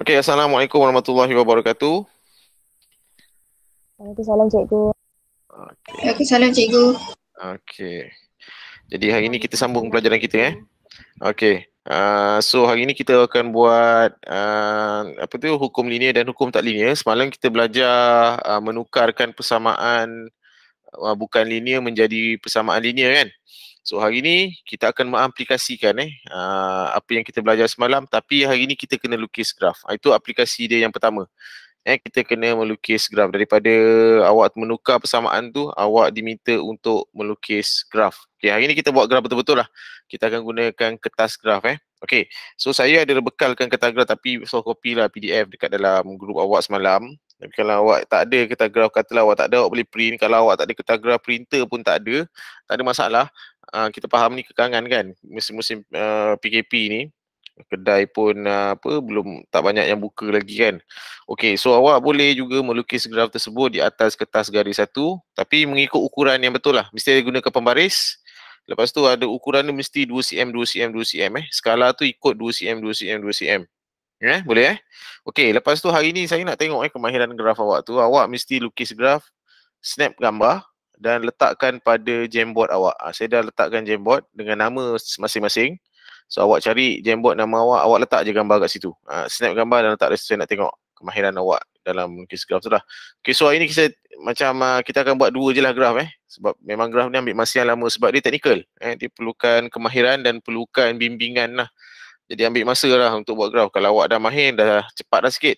Okey, Assalamualaikum warahmatullahi wabarakatuh. Waalaikumsalam cikgu. Okey. Waalaikumsalam cikgu. Okey. Jadi hari ini kita sambung pelajaran kita eh. Okey. Uh, so hari ini kita akan buat uh, apa tu hukum linear dan hukum tak linear. Semalam kita belajar uh, menukarkan persamaan uh, bukan linear menjadi persamaan linear kan. So hari ni kita akan mengaplikasikan eh ah, apa yang kita belajar semalam tapi hari ni kita kena lukis graf. Ah, itu aplikasi dia yang pertama. Eh kita kena melukis graf daripada awak menukar persamaan tu awak diminta untuk melukis graf. Okey hari ni kita buat graf betul-betul lah. Kita akan gunakan kertas graf eh. Okey. So saya ada bekalkan kertas graf tapi so copy lah PDF dekat dalam grup awak semalam. Tapi kalau awak tak ada kertas graf katalah awak tak ada awak boleh print. Kalau awak tak ada kertas graf printer pun tak ada. Tak ada masalah uh, kita faham ni kekangan kan musim-musim uh, ah, PKP ni kedai pun uh, apa belum tak banyak yang buka lagi kan. Okey, so awak boleh juga melukis graf tersebut di atas kertas garis satu tapi mengikut ukuran yang betul lah. Mesti gunakan pembaris. Lepas tu ada ukuran ni mesti 2cm, 2cm, 2cm eh. Skala tu ikut 2cm, 2cm, 2cm. Ya, yeah, boleh eh. Okey, lepas tu hari ni saya nak tengok eh kemahiran graf awak tu. Awak mesti lukis graf, snap gambar, dan letakkan pada jamboard awak. Ha, saya dah letakkan jamboard dengan nama masing-masing. So awak cari jamboard nama awak, awak letak je gambar kat situ. Ha, snap gambar dan letak saya nak tengok kemahiran awak dalam case graf. tu lah. Okay, so hari ni kita macam uh, kita akan buat dua je lah graf, eh. Sebab memang graf ni ambil masa yang lama sebab dia teknikal. Eh. Dia perlukan kemahiran dan perlukan bimbingan lah. Jadi ambil masa lah untuk buat graf. Kalau awak dah mahir, dah cepat dah sikit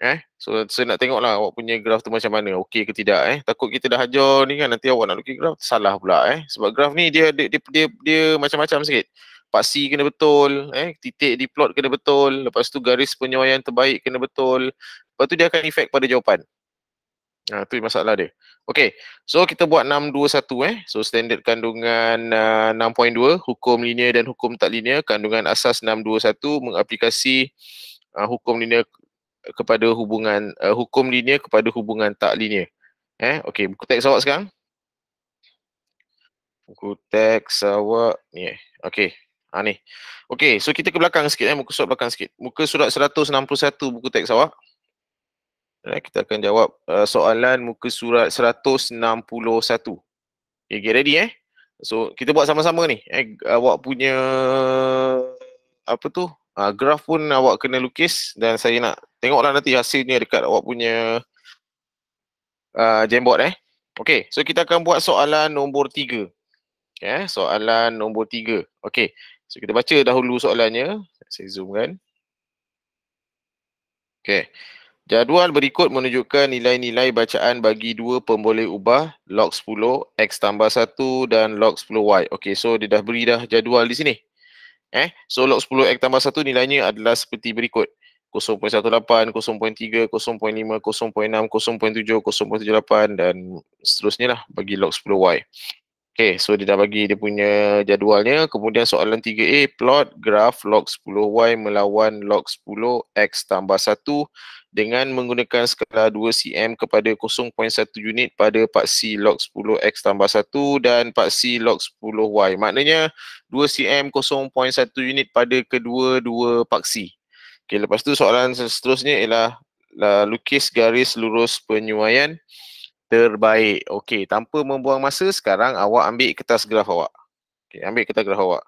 eh. So saya nak tengoklah awak punya graf tu macam mana. Okey ke tidak eh. Takut kita dah hajar ni kan nanti awak nak looking graf salah pula eh. Sebab graf ni dia dia dia, dia, dia macam-macam sikit. Paksi kena betul, eh titik di plot kena betul, lepas tu garis penyuaian terbaik kena betul. Lepas tu dia akan efek pada jawapan. Ha tu masalah dia. Okey. So kita buat 621 eh. So standard kandungan uh, 6.2 hukum linear dan hukum tak linear, kandungan asas 621 mengaplikasi uh, hukum linear kepada hubungan uh, hukum linear kepada hubungan tak linear. Eh, okey, buku teks awak sekarang. Buku teks awak ni. Yeah. Okey. Ha ni. Okey, so kita ke belakang sikit eh, muka surat belakang sikit. Muka surat 161 buku teks awak. Eh, kita akan jawab uh, soalan muka surat 161. Okay, get ready eh. So, kita buat sama-sama ni. Eh, awak punya apa tu? uh, graf pun awak kena lukis dan saya nak tengoklah nanti hasilnya dekat awak punya uh, jamboard eh. Okay, so kita akan buat soalan nombor tiga. Yeah, soalan nombor tiga. Okay, so kita baca dahulu soalannya. Saya zoom kan. Okay, jadual berikut menunjukkan nilai-nilai bacaan bagi dua pemboleh ubah log 10 X tambah 1 dan log 10 Y. Okay, so dia dah beri dah jadual di sini. Eh, so log 10 X tambah 1 nilainya adalah seperti berikut. 0.18, 0.3, 0.5, 0.6, 0.7, 0.78 dan seterusnya lah bagi log 10 Y. Okay, so dia dah bagi dia punya jadualnya. Kemudian soalan 3A, plot graf log 10 Y melawan log 10 X tambah 1 dengan menggunakan skala 2cm kepada 0.1 unit pada paksi log 10x tambah 1 dan paksi log 10y. Maknanya 2cm 0.1 unit pada kedua-dua paksi. Okay, lepas tu soalan seterusnya ialah lah, lukis garis lurus penyuaian terbaik. Okey, tanpa membuang masa, sekarang awak ambil kertas graf awak. Okey, ambil kertas graf awak.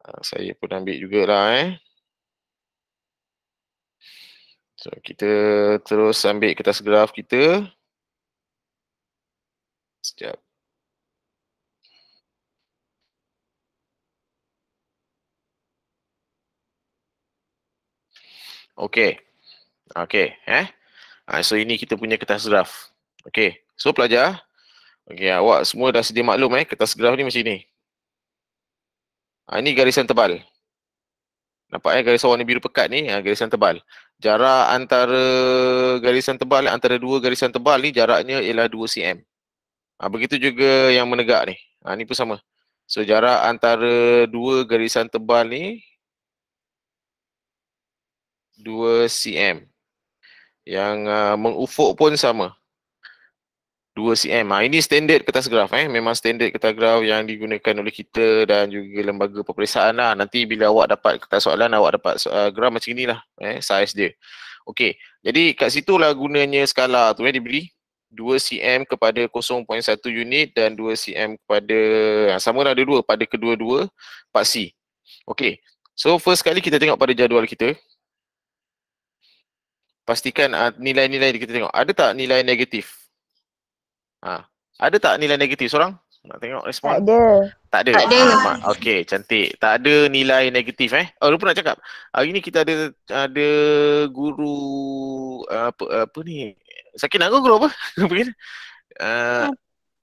Ah, saya pun ambil jugalah eh. So kita terus ambil kertas graf kita. Sekejap. Okay. Okay. Eh? Ha, so ini kita punya kertas graf. Okay. So pelajar. Okay. Awak semua dah sedia maklum eh. Kertas graf ni macam ni. Ha, ini garisan tebal. Nampak eh garisan warna biru pekat ni. Ha, garisan tebal jarak antara garisan tebal antara dua garisan tebal ni jaraknya ialah 2 cm. Ha, begitu juga yang menegak ni. Ha, ni pun sama. So jarak antara dua garisan tebal ni 2 cm. Yang uh, mengufuk pun sama 2cm. Ha, ah, ini standard kertas graf eh. Memang standard kertas graf yang digunakan oleh kita dan juga lembaga peperiksaan lah. Nanti bila awak dapat kertas soalan, awak dapat uh, graf macam inilah eh, saiz dia. Okey, jadi kat situ lah gunanya skala tu eh, diberi 2cm kepada 0.1 unit dan 2cm kepada, ha, sama lah ada dua pada kedua-dua part C. Okey, so first kali kita tengok pada jadual kita. Pastikan uh, nilai-nilai kita tengok. Ada tak nilai negatif? Ha. Ada tak nilai negatif seorang? Nak tengok respon. Tak ada. Tak ada. ada. Ah. Okey, cantik. Tak ada nilai negatif eh. Oh, lupa nak cakap. Hari ni kita ada ada guru apa apa ni? Sakinah ke guru apa? Apa ni? Ah.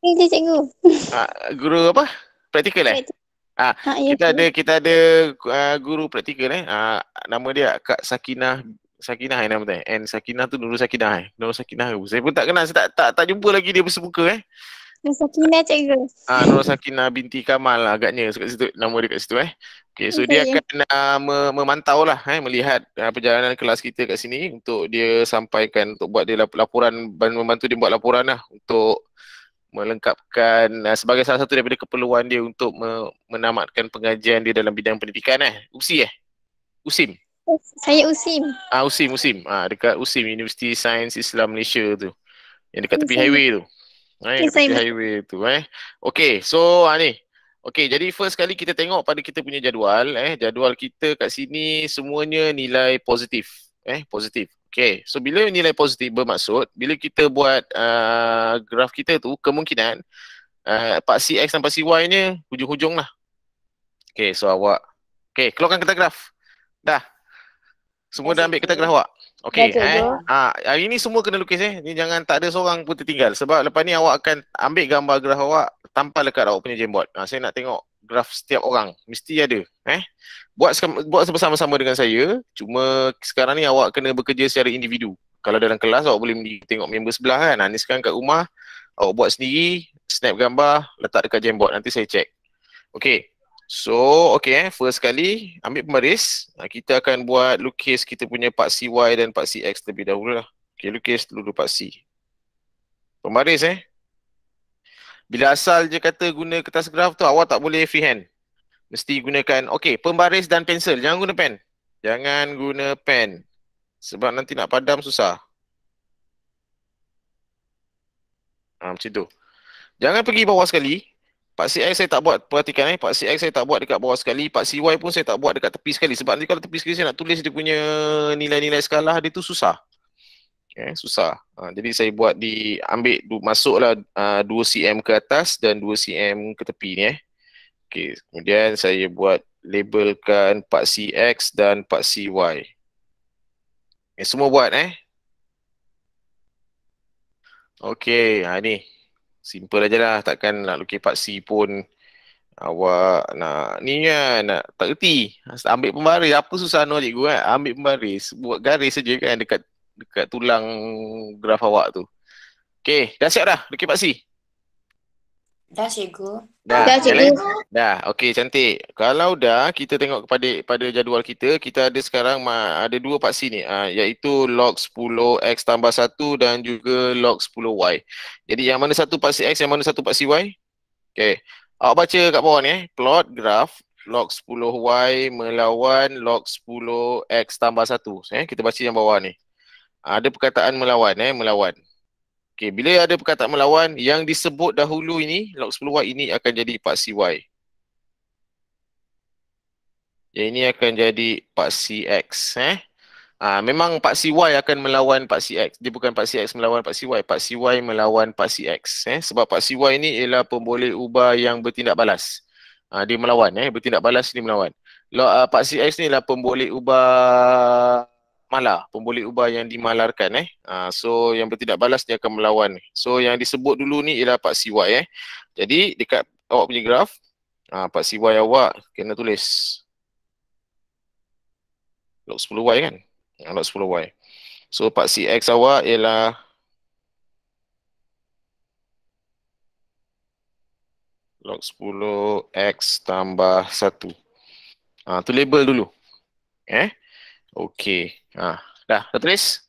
Ini cikgu. Ah, guru apa? Praktikal eh? Ah, ah ya, kita ada kita ada uh, guru praktikal eh. Ah, nama dia Kak Sakinah Sakinah yang nama tu. And Sakinah tu Nurul Sakinah eh. Nurul Sakinah ke? Saya pun tak kenal. Saya tak, tak, tak jumpa lagi dia bersemuka eh. Nurul Sakinah cikgu. Ah, Nurul Sakinah binti Kamal lah agaknya. Kat situ, nama dia kat situ eh. Okay, so okay. dia akan uh, memantau lah eh, melihat uh, perjalanan kelas kita kat sini untuk dia sampaikan, untuk buat dia laporan, membantu dia buat laporan lah untuk melengkapkan uh, sebagai salah satu daripada keperluan dia untuk me- menamatkan pengajian dia dalam bidang pendidikan eh. Upsi eh? Usim? Saya USIM. Ah USIM USIM. Ah dekat USIM Universiti Sains Islam Malaysia tu. Yang dekat tepi highway tu. Eh, USIM. tepi highway tu eh. Okey, so ah ni. Okey, jadi first kali kita tengok pada kita punya jadual eh. Jadual kita kat sini semuanya nilai positif. Eh, positif. Okay, so bila nilai positif bermaksud bila kita buat uh, graf kita tu kemungkinan uh, part CX dan part CY nya hujung-hujung lah. Okay, so awak. Okey, keluarkan kertas graf. Dah. Semua dah ambil kertas kelas awak. Okey. Eh. Ah, ha, hari ni semua kena lukis eh. Ni jangan tak ada seorang pun tertinggal sebab lepas ni awak akan ambil gambar graf awak tampal dekat awak punya jambot. Ha, ah, saya nak tengok graf setiap orang. Mesti ada. Eh. Buat buat bersama-sama dengan saya. Cuma sekarang ni awak kena bekerja secara individu. Kalau dalam kelas awak boleh tengok member sebelah kan. Ha, ni sekarang kat rumah awak buat sendiri, snap gambar, letak dekat jambot. Nanti saya check. Okey. So okay eh, first kali, ambil pembaris Kita akan buat lukis kita punya part CY dan part CX terlebih dahulu lah Okay lukis dulu part C Pembaris eh Bila asal je kata guna kertas graf tu awak tak boleh freehand Mesti gunakan, okay pembaris dan pensel, jangan guna pen Jangan guna pen Sebab nanti nak padam susah ha, Macam tu Jangan pergi bawah sekali Pak C saya tak buat perhatikan eh. Pak C saya tak buat dekat bawah sekali. Pak C Y pun saya tak buat dekat tepi sekali. Sebab nanti kalau tepi sekali saya nak tulis dia punya nilai-nilai skala dia tu susah. Okay, susah. Ha, jadi saya buat di ambil du, masuklah ha, uh, 2 cm ke atas dan 2 cm ke tepi ni eh. Okey, kemudian saya buat labelkan Pak C X dan Pak C Y. Eh, semua buat eh. Okay, ha, ni simple aja lah takkan nak lukis paksi pun awak nak ni kan ya, nak tak reti ambil pembaris apa susah no cikgu kan ambil pembaris buat garis saja kan dekat dekat tulang graf awak tu Okay, dah siap dah lukis paksi Dah cikgu. Dah, dah cikgu. Alex? Dah. Okey cantik. Kalau dah kita tengok kepada pada jadual kita, kita ada sekarang ada dua paksi ni uh, iaitu log 10x tambah 1 dan juga log 10y. Jadi yang mana satu paksi x, yang mana satu paksi y? Okey. Awak baca kat bawah ni eh. Plot graf log 10y melawan log 10x tambah 1. Eh, kita baca yang bawah ni. Ah, ada perkataan melawan eh, melawan. Okay, bila ada perkataan melawan, yang disebut dahulu ini, log 10 Y ini akan jadi paksi Y. Yang ini akan jadi paksi X. Eh? Ah, memang paksi Y akan melawan paksi X. Dia bukan paksi X melawan paksi Y. Paksi Y melawan paksi X. Eh? Sebab paksi Y ini ialah pemboleh ubah yang bertindak balas. Ah, dia melawan. Eh? Bertindak balas, dia melawan. Log, uh, ah, paksi X ni ialah pemboleh ubah mala pembuli ubah yang dimalarkan eh ha, so yang bertindak balas dia akan melawan so yang disebut dulu ni ialah pak Siwa eh jadi dekat awak punya graf ha, pak siwai awak kena tulis log 10y kan ha, log 10y so pak Si X awak ialah log 10x tambah 1 ha, tu label dulu eh Okey. Ha. Dah, dah tulis?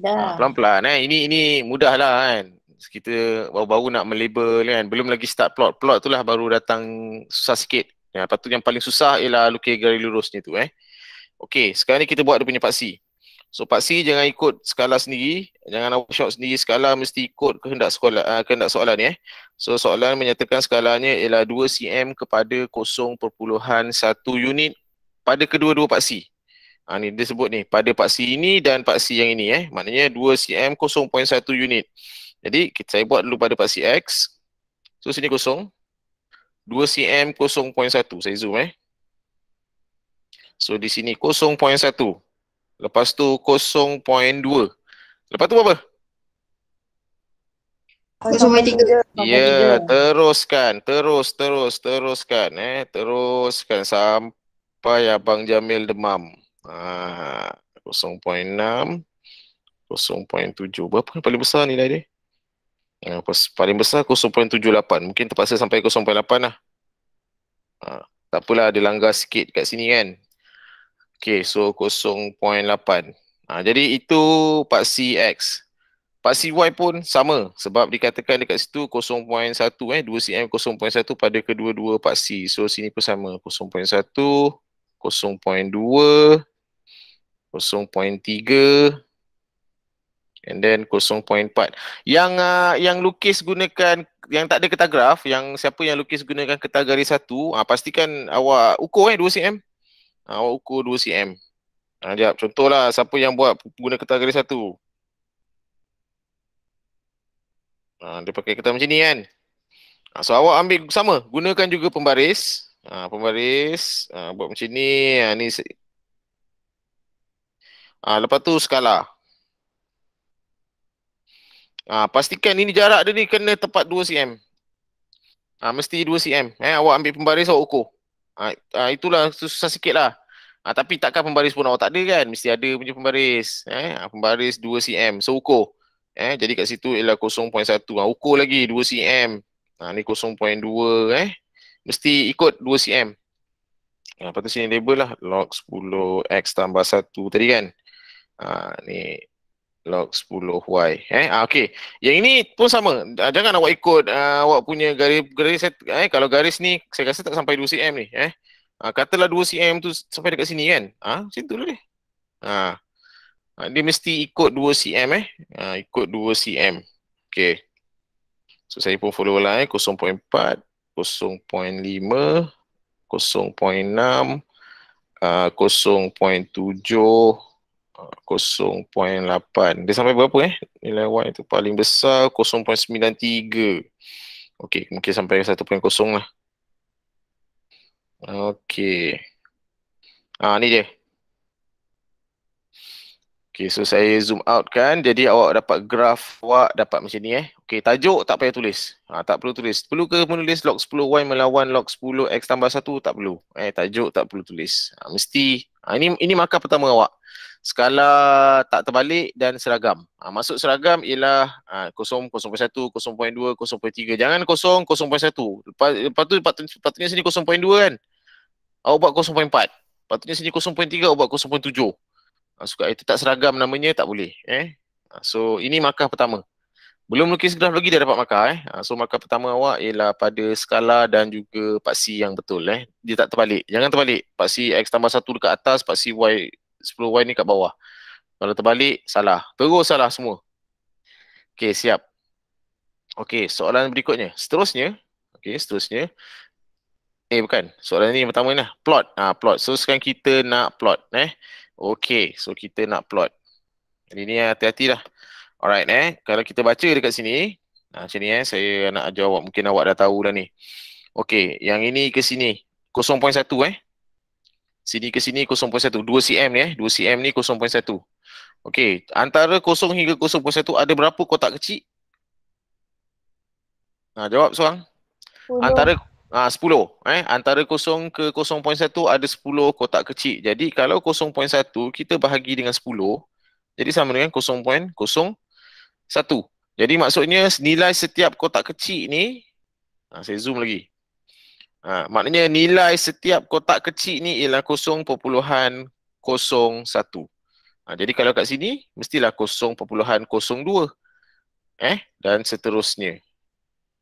Dah. Ha, pelan-pelan eh. Ini ini mudahlah kan. Kita baru-baru nak melabel kan. Belum lagi start plot. Plot tu lah baru datang susah sikit. Ya, lepas tu yang paling susah ialah lukis garis lurus ni tu eh. Okey, sekarang ni kita buat dia punya paksi. So paksi jangan ikut skala sendiri, jangan workshop sendiri skala mesti ikut kehendak sekolah uh, kehendak soalan ni eh. So soalan menyatakan skalanya ialah 2 cm kepada 0.1 unit pada kedua-dua paksi. Ha, ni dia sebut ni, pada paksi ini dan paksi yang ini eh. Maknanya 2 cm 0.1 unit. Jadi kita, saya buat dulu pada paksi X. So sini kosong. 2 cm 0.1. Saya zoom eh. So di sini 0.1. Lepas tu 0.2. Lepas tu apa? 0.3. Ya, teruskan. Terus, terus, teruskan. Eh. Teruskan sampai sampai Abang Jamil demam. Ah, 0.6, 0.7. Berapa yang paling besar nilai dia? Ha, uh, paling besar 0.78. Mungkin terpaksa sampai 0.8 lah. Ha, tak uh, takpelah ada langgar sikit kat sini kan. Okay, so 0.8. Uh, ha, jadi itu part C X. Part Y pun sama sebab dikatakan dekat situ 0.1 eh 2 cm 0.1 pada kedua-dua part C. So sini pun sama 0.1 and then 0.4 yang uh, yang lukis gunakan yang tak ada graf yang siapa yang lukis gunakan kertas garis satu uh, ah, pastikan awak ukur eh 2 cm uh, ah, awak ukur 2 cm ah uh, jap contohlah siapa yang buat guna kertas garis satu ah uh, dia pakai kertas macam ni kan uh, so awak ambil sama gunakan juga pembaris Ha, ah, pembaris. Ha, ah, buat macam ni. Ha, ni ha, lepas tu skala. Ha, pastikan ini jarak dia ni kena tepat 2 cm. Ha, mesti 2 cm. Eh, awak ambil pembaris, awak ukur. Ha, ha, itulah susah sikit lah. Ha, tapi takkan pembaris pun awak tak ada kan? Mesti ada punya pembaris. Eh, pembaris 2 cm. So, ukur. Eh, jadi kat situ ialah 0.1. Ha, ukur lagi 2 cm. Ha, ni 0.2 eh mesti ikut 2cm ha, ah, lepas tu sini label lah log 10x tambah 1 tadi kan ha, ni log 10y eh ha, okey yang ini pun sama jangan awak ikut uh, awak punya garis garis eh kalau garis ni saya rasa tak sampai 2cm ni eh ha, katalah 2cm tu sampai dekat sini kan ah ha, tu lah ha. ha, dia mesti ikut 2cm eh ha, ikut 2cm Okay. so saya pun follow lah eh 0.4 0.8 ah, ah, dia sampai berapa eh nilai Y itu paling besar 0.93 ok mungkin sampai 1.0 lah ok ha, ah, ni dia Okay, so saya zoom out kan. Jadi awak dapat graf awak dapat macam ni eh. Okay, tajuk tak payah tulis. Ha, tak perlu tulis. Perlu ke menulis log 10y melawan log 10x tambah 1? Tak perlu. Eh, tajuk tak perlu tulis. Ha, mesti. Ha, ini ini markah pertama awak. Skala tak terbalik dan seragam. Ha, masuk seragam ialah ha, 0, 0.1, 0.2, 0.3. Jangan 0, 0.1. Lepas, lepas tu patutnya, sini 0.2 kan. Awak buat 0.4. Patutnya sini 0.3, awak buat 0.7. Ah, suka itu tak seragam namanya tak boleh eh ah, so ini markah pertama belum lukis graf lagi dia dapat markah eh ah, so markah pertama awak ialah pada skala dan juga paksi yang betul eh dia tak terbalik jangan terbalik paksi x tambah 1 dekat atas paksi y 10y ni kat bawah kalau terbalik salah terus salah semua Okay siap Okay soalan berikutnya seterusnya Okay seterusnya eh bukan soalan ni yang pertama ni lah plot ah plot so sekarang kita nak plot eh Okay, so kita nak plot. Jadi ni eh, hati-hati lah. Alright eh, kalau kita baca dekat sini, nah, macam ni eh, saya nak ajar awak, mungkin awak dah tahu dah ni. Okay, yang ini ke sini, 0.1 eh. Sini ke sini 0.1, 2 cm ni eh, 2 cm ni 0.1. Okay, antara 0 hingga 0.1 ada berapa kotak kecil? Nah, jawab seorang. antara Ah 10 eh antara 0 ke 0.1 ada 10 kotak kecil. Jadi kalau 0.1 kita bahagi dengan 10 jadi sama dengan 0.01. Jadi maksudnya nilai setiap kotak kecil ni uh, saya zoom lagi. Ha, maknanya nilai setiap kotak kecil ni ialah 0.01. Uh, ah, jadi kalau kat sini mestilah 0.02 eh dan seterusnya.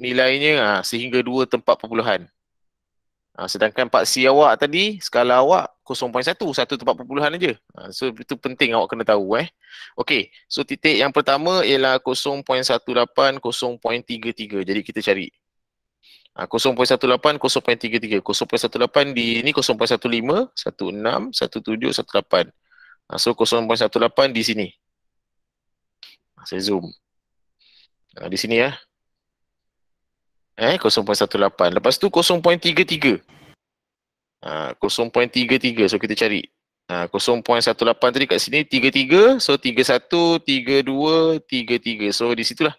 nilainya ha, sehingga dua tempat perpuluhan. Ha, sedangkan Pak C awak tadi, skala awak 0.1, satu tempat perpuluhan aja. Ha, so itu penting awak kena tahu eh. Okey, so titik yang pertama ialah 0.18, 0.33. Jadi kita cari ha, 0.18, 0.33. 0.18 di ini 0.15, 16, 17, 18. so 0.18 di sini. Ha, saya zoom. Ha, di sini ya. Eh 0.18. Lepas tu 0.33. uh, 0.33. So kita cari ha, uh, 0.18 tadi kat sini 33. So 31 32 33. So di situ lah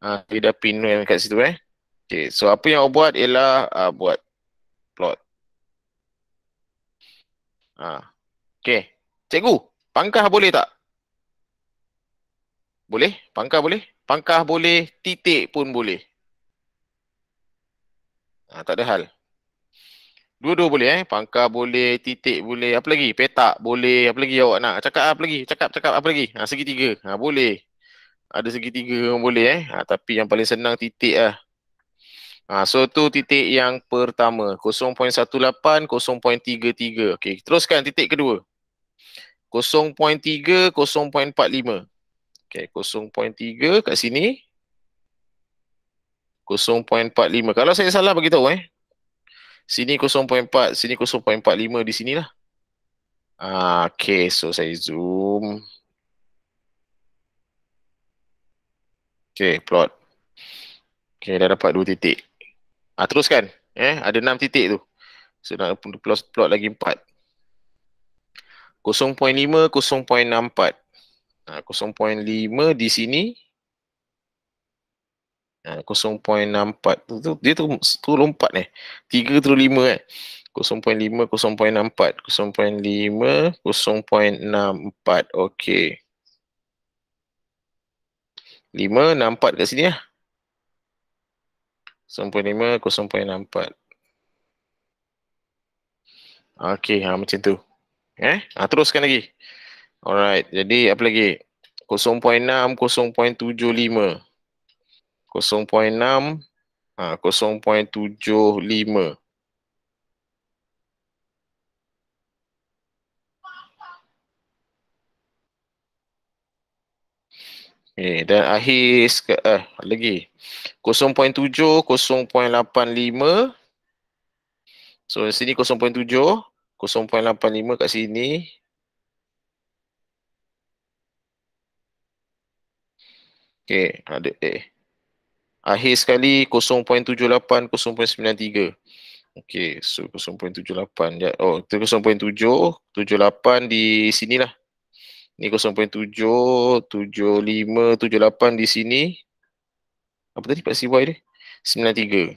uh, ha, dia dah pin kat situ eh. Okay, so apa yang awak buat ialah uh, buat plot. Uh, okay. Cikgu, pangkah boleh tak? Boleh? Pangkah boleh? Pangkah boleh, titik pun boleh. Ha, tak ada hal. Dua-dua boleh eh. Pangkar boleh, titik boleh, apa lagi? Petak boleh, apa lagi awak nak? Cakap apa lagi? Cakap, cakap apa lagi? Ha, segitiga. Ha, boleh. Ada segitiga pun boleh eh. Ha, tapi yang paling senang titik lah. Ha, so tu titik yang pertama. 0.18, 0.33. Okay, teruskan titik kedua. 0.3, 0.45. Okay, 0.3 kat sini. 0.45. Kalau saya salah bagi tahu eh. Sini 0.4, sini 0.45 di sinilah. Ah, okay, so saya zoom. Okay, plot. Okay, dah dapat dua titik. Ah, teruskan. Eh, ada enam titik tu. So nak plot, plot lagi 4. 0.5, 0.64. Ah, 0.5 di sini, 0.64 ah, dia tu tu lompat ni. Eh. 3 terus 5 eh. 0.5 0.64 0.5 0.64 okey. 5 nampak kat sini lah. 0.5 0.64 Okey, ha macam tu. Eh, ha, teruskan lagi. Alright, jadi apa lagi? 0.6 0.75 Eh dan akhir eh lagi 0.7 0.85 so sini 0.7 0.85 kat sini Okay ada eh akhir sekali 0.78 0.93 okey so 0.78 oh itu 0.7 78 di sini lah ni 0.7 75 78 di sini apa tadi pak CY dia 93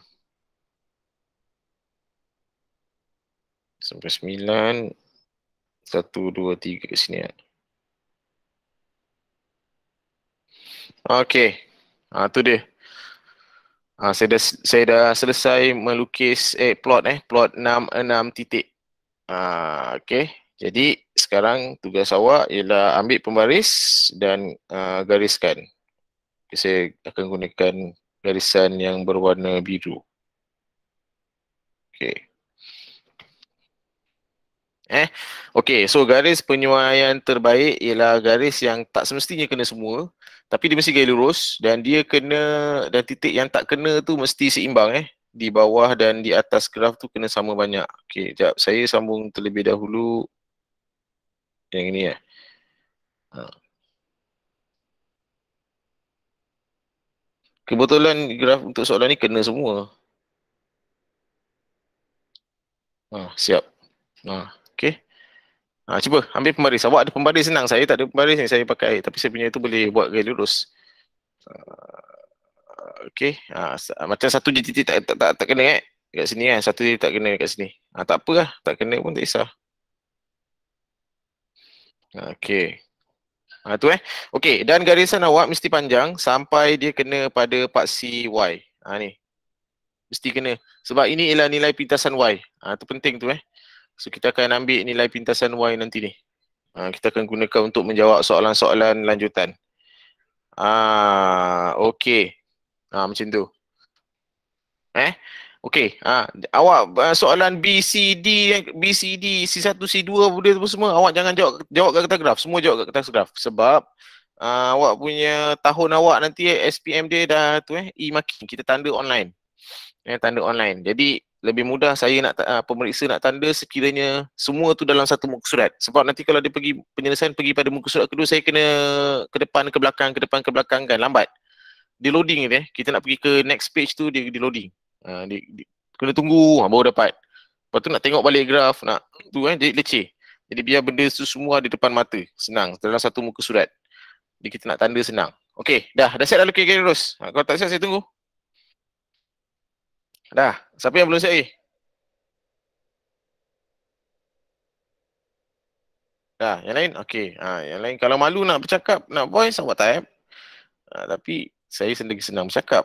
Sampai sembilan, satu, dua, tiga ke sini. Lah. Okey, ha, tu dia. Ha, saya dah saya dah selesai melukis eh plot eh plot 66 titik. Ha, ah, okay. Jadi sekarang tugas awak ialah ambil pembaris dan uh, gariskan. Okay, saya akan gunakan garisan yang berwarna biru. Okay. Eh, okay. So garis penyuaian terbaik ialah garis yang tak semestinya kena semua tapi dia mesti gaya lurus dan dia kena dan titik yang tak kena tu mesti seimbang eh di bawah dan di atas graf tu kena sama banyak. Okey, jap saya sambung terlebih dahulu yang ini eh. Ha. Kebetulan graf untuk soalan ni kena semua. Ha, siap. Ha, okey. Ha, cuba ambil pembaris. Awak ada pembaris senang. Saya tak ada pembaris yang saya pakai. Tapi saya punya itu boleh buat gaya lurus. Ah, okay, Ha, ah, macam satu je titik tak, tak, tak, tak kena eh. Dekat sini kan. Satu je tak kena dekat sini. Ha, tak apa lah. Tak kena pun tak kisah. Okay, Ha, tu eh. Okay, Dan garisan awak mesti panjang sampai dia kena pada paksi Y. Ha, ni. Mesti kena. Sebab ini ialah nilai pintasan Y. Ha, tu penting tu eh. So kita akan ambil nilai pintasan Y nanti ni. Ha, kita akan gunakan untuk menjawab soalan-soalan lanjutan. Ah, ha, okey. Ah ha, macam tu. Eh? Okey. Ah ha, awak eh, soalan B C D yang B C D C1 C2 benda tu semua awak jangan jawab jawab kat kertas graf. Semua jawab kat kertas graf sebab uh, awak punya tahun awak nanti SPM dia dah tu eh e marking kita tanda online. Eh tanda online. Jadi lebih mudah saya nak uh, pemeriksa nak tanda sekiranya semua tu dalam satu muka surat sebab nanti kalau dia pergi penyelesaian pergi pada muka surat kedua saya kena ke depan ke belakang ke depan ke belakang kan lambat dia loading ni eh. kita nak pergi ke next page tu dia di loading uh, dia, dia, kena tunggu ha, baru dapat lepas tu nak tengok balik graf nak tu kan eh, jadi leceh jadi biar benda tu semua di depan mata senang dalam satu muka surat jadi kita nak tanda senang Okey, dah. Dah siap dah lukis terus. Ha, kalau tak siap, saya tunggu. Dah. Siapa yang belum siap lagi? Eh? Dah. Yang lain? Okey. Ha, yang lain kalau malu nak bercakap, nak voice, awak type. Eh? Ha, tapi saya sendiri senang bercakap.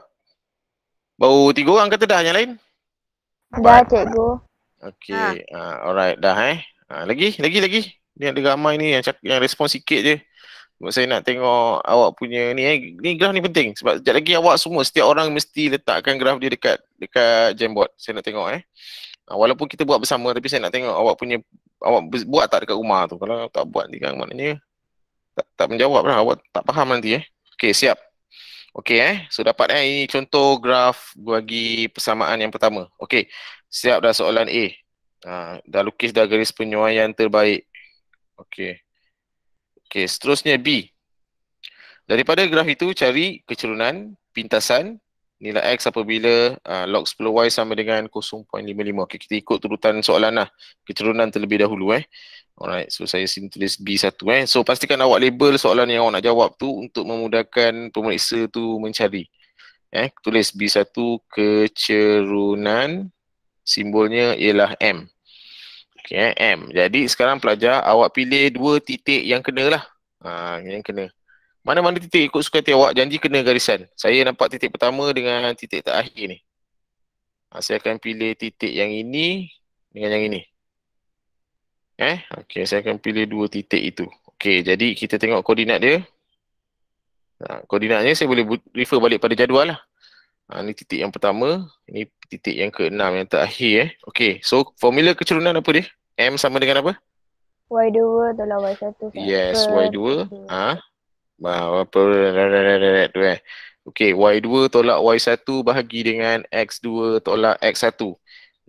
Baru tiga orang kata dah yang lain? Dah cikgu. Okey. Ha. Ha, alright. Dah eh. Ha, lagi? Lagi? Lagi? Ni ada ramai ni yang, cak- yang respon sikit je. Sebab saya nak tengok awak punya ni eh. Ni graf ni penting sebab sekejap lagi awak semua setiap orang mesti letakkan graf dia dekat dekat jamboard. Saya nak tengok eh. Ha, walaupun kita buat bersama tapi saya nak tengok awak punya awak buat tak dekat rumah tu. Kalau tak buat ni kan maknanya tak, tak menjawab lah. Awak tak faham nanti eh. Okay siap. Okay eh. So dapat eh ini contoh graf bagi persamaan yang pertama. Okay. Siap dah soalan A. Uh, dah lukis dah garis penyuaian terbaik. Okay. Okey, seterusnya B. Daripada graf itu cari kecerunan pintasan nilai X apabila uh, log 10Y sama dengan 0.55. Okey, kita ikut turutan soalan lah. Kecerunan terlebih dahulu eh. Alright, so saya sini tulis B1 eh. So pastikan awak label soalan yang awak nak jawab tu untuk memudahkan pemeriksa tu mencari. Eh, tulis B1 kecerunan simbolnya ialah M. Okay, M. Jadi sekarang pelajar awak pilih dua titik yang kena lah. Ha, yang kena. Mana-mana titik ikut suka hati awak janji kena garisan. Saya nampak titik pertama dengan titik terakhir ni. Ha, saya akan pilih titik yang ini dengan yang ini. Eh, okay, saya akan pilih dua titik itu. Okay, jadi kita tengok koordinat dia. Ha, koordinatnya saya boleh refer balik pada jadual lah. Ha, ni titik yang pertama. ini titik yang keenam yang terakhir eh. Okay. So formula kecerunan apa dia? M sama dengan apa? Y2 tolak Y1. Kan? Yes. Y2. Ah, ha? Apa? Eh? Okay. Y2 tolak Y1 bahagi dengan X2 tolak X1.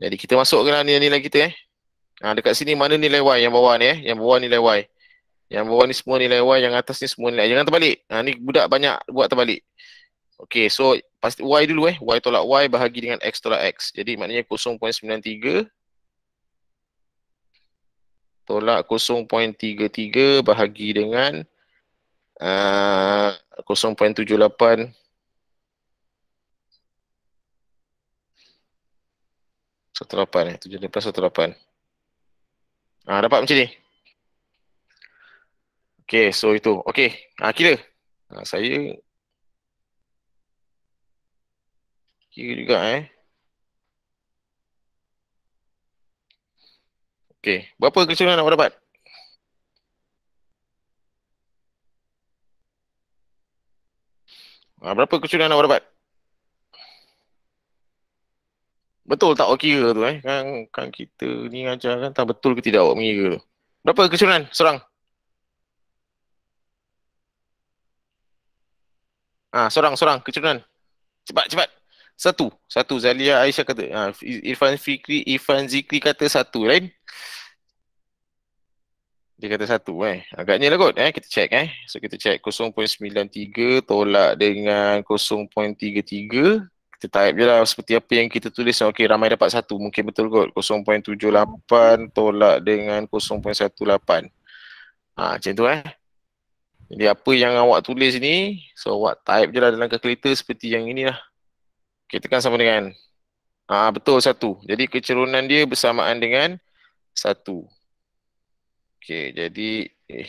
Jadi kita masuk ke dalam nilai kita eh. Ha, dekat sini mana nilai Y yang bawah ni eh. Yang bawah nilai Y. Yang bawah ni semua nilai Y. Yang atas ni semua nilai Y. Jangan terbalik. Ha, ni budak banyak buat terbalik. Okay, so pasti y dulu eh. Y tolak y bahagi dengan x tolak x. Jadi maknanya 0.93 tolak 0.33 bahagi dengan uh, 0.78 108 eh. 78 108. Ah ha, dapat macam ni. Okey, so itu. Okey. Ah ha, kira. Ha, saya kiri juga eh. Okey, berapa kecilan nak dapat? Ha, berapa kecilan nak dapat? Betul tak awak kira tu eh? Kan, kan kita ni ajar kan tak betul ke tidak awak mengira tu. Berapa kecilan serang? Ah, serang, serang sorang, Cepat, cepat satu satu Zalia Aisyah kata ha, Irfan Fikri Irfan Zikri kata satu lain dia kata satu eh agaknya lah kot eh kita check eh so kita check 0.93 tolak dengan 0.33 kita type je lah seperti apa yang kita tulis okey ramai dapat satu mungkin betul kot 0.78 tolak dengan 0.18 ha, ah, macam tu eh jadi apa yang awak tulis ni so awak type je lah dalam calculator seperti yang inilah 0.93 kita kan sama dengan ah betul satu. Jadi kecerunan dia bersamaan dengan satu. Okey, jadi eh.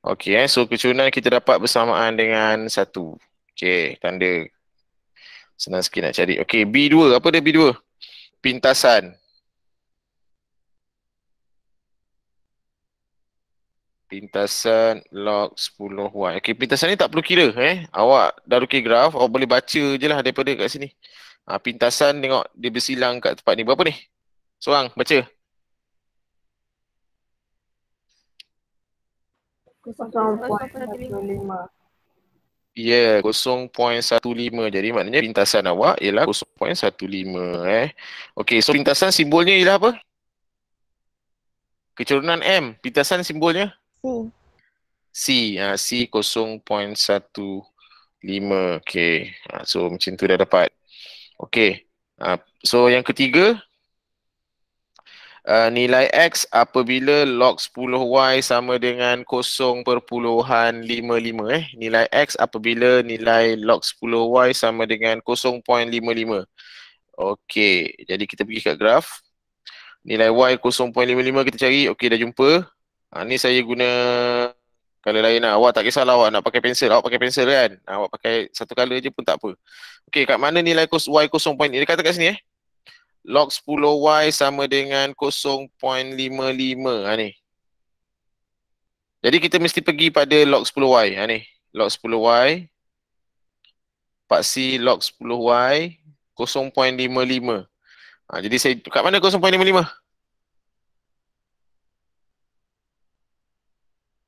Okey, eh. so kecerunan kita dapat bersamaan dengan satu. Okey, tanda senang sikit nak cari. Okey, B2. Apa dia B2? Pintasan. pintasan log 10Y. Okey, pintasan ni tak perlu kira eh. Awak dah okay graf, awak boleh baca je lah daripada kat sini. Ha, pintasan tengok dia bersilang kat tempat ni. Berapa ni? Seorang baca. 0.15. Ya, yeah, 0.15. Jadi maknanya pintasan awak ialah 0.15 eh. Okey, so pintasan simbolnya ialah apa? Kecerunan M. Pintasan simbolnya? C, uh, C 0.15. Okay. Uh, so macam tu dah dapat. Okay. Uh, so yang ketiga, uh, nilai X apabila log 10Y sama dengan 0.55 eh. Nilai X apabila nilai log 10Y sama dengan 0.55. Okey, jadi kita pergi kat graf. Nilai Y 0.55 kita cari. Okey, dah jumpa. Ha, ni saya guna color lain lah. Awak tak kisahlah awak nak pakai pensel. Awak pakai pensel kan? Ah, awak pakai satu color je pun tak apa. Okey, kat mana nilai kos y 0.5? Dia kata kat sini eh. Log 10y sama dengan 0.55. Ha ah, ni. Jadi kita mesti pergi pada log 10y. Ha ni. Log 10y. Part C log 10y. 0.55. Ha, jadi saya, kat mana 0.55?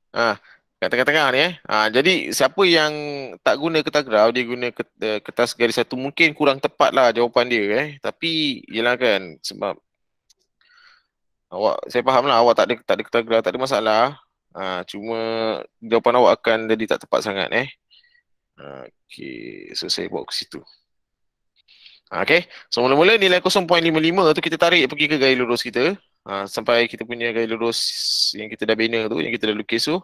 Ha, kat tengah-tengah ni eh. Ha, jadi siapa yang tak guna kertas graf, dia guna eh, kertas garis satu mungkin kurang tepat lah jawapan dia eh. Tapi yelah kan sebab awak saya faham lah awak tak ada tak ada kertas graf, tak ada masalah. Ha, cuma jawapan awak akan jadi tak tepat sangat eh. Ha, okay, so saya bawa ke situ. Ha, okay, so mula-mula nilai 0.55 tu kita tarik pergi ke gaya lurus kita. Ha, sampai kita punya kayu lurus yang kita dah bina tu, yang kita dah lukis tu.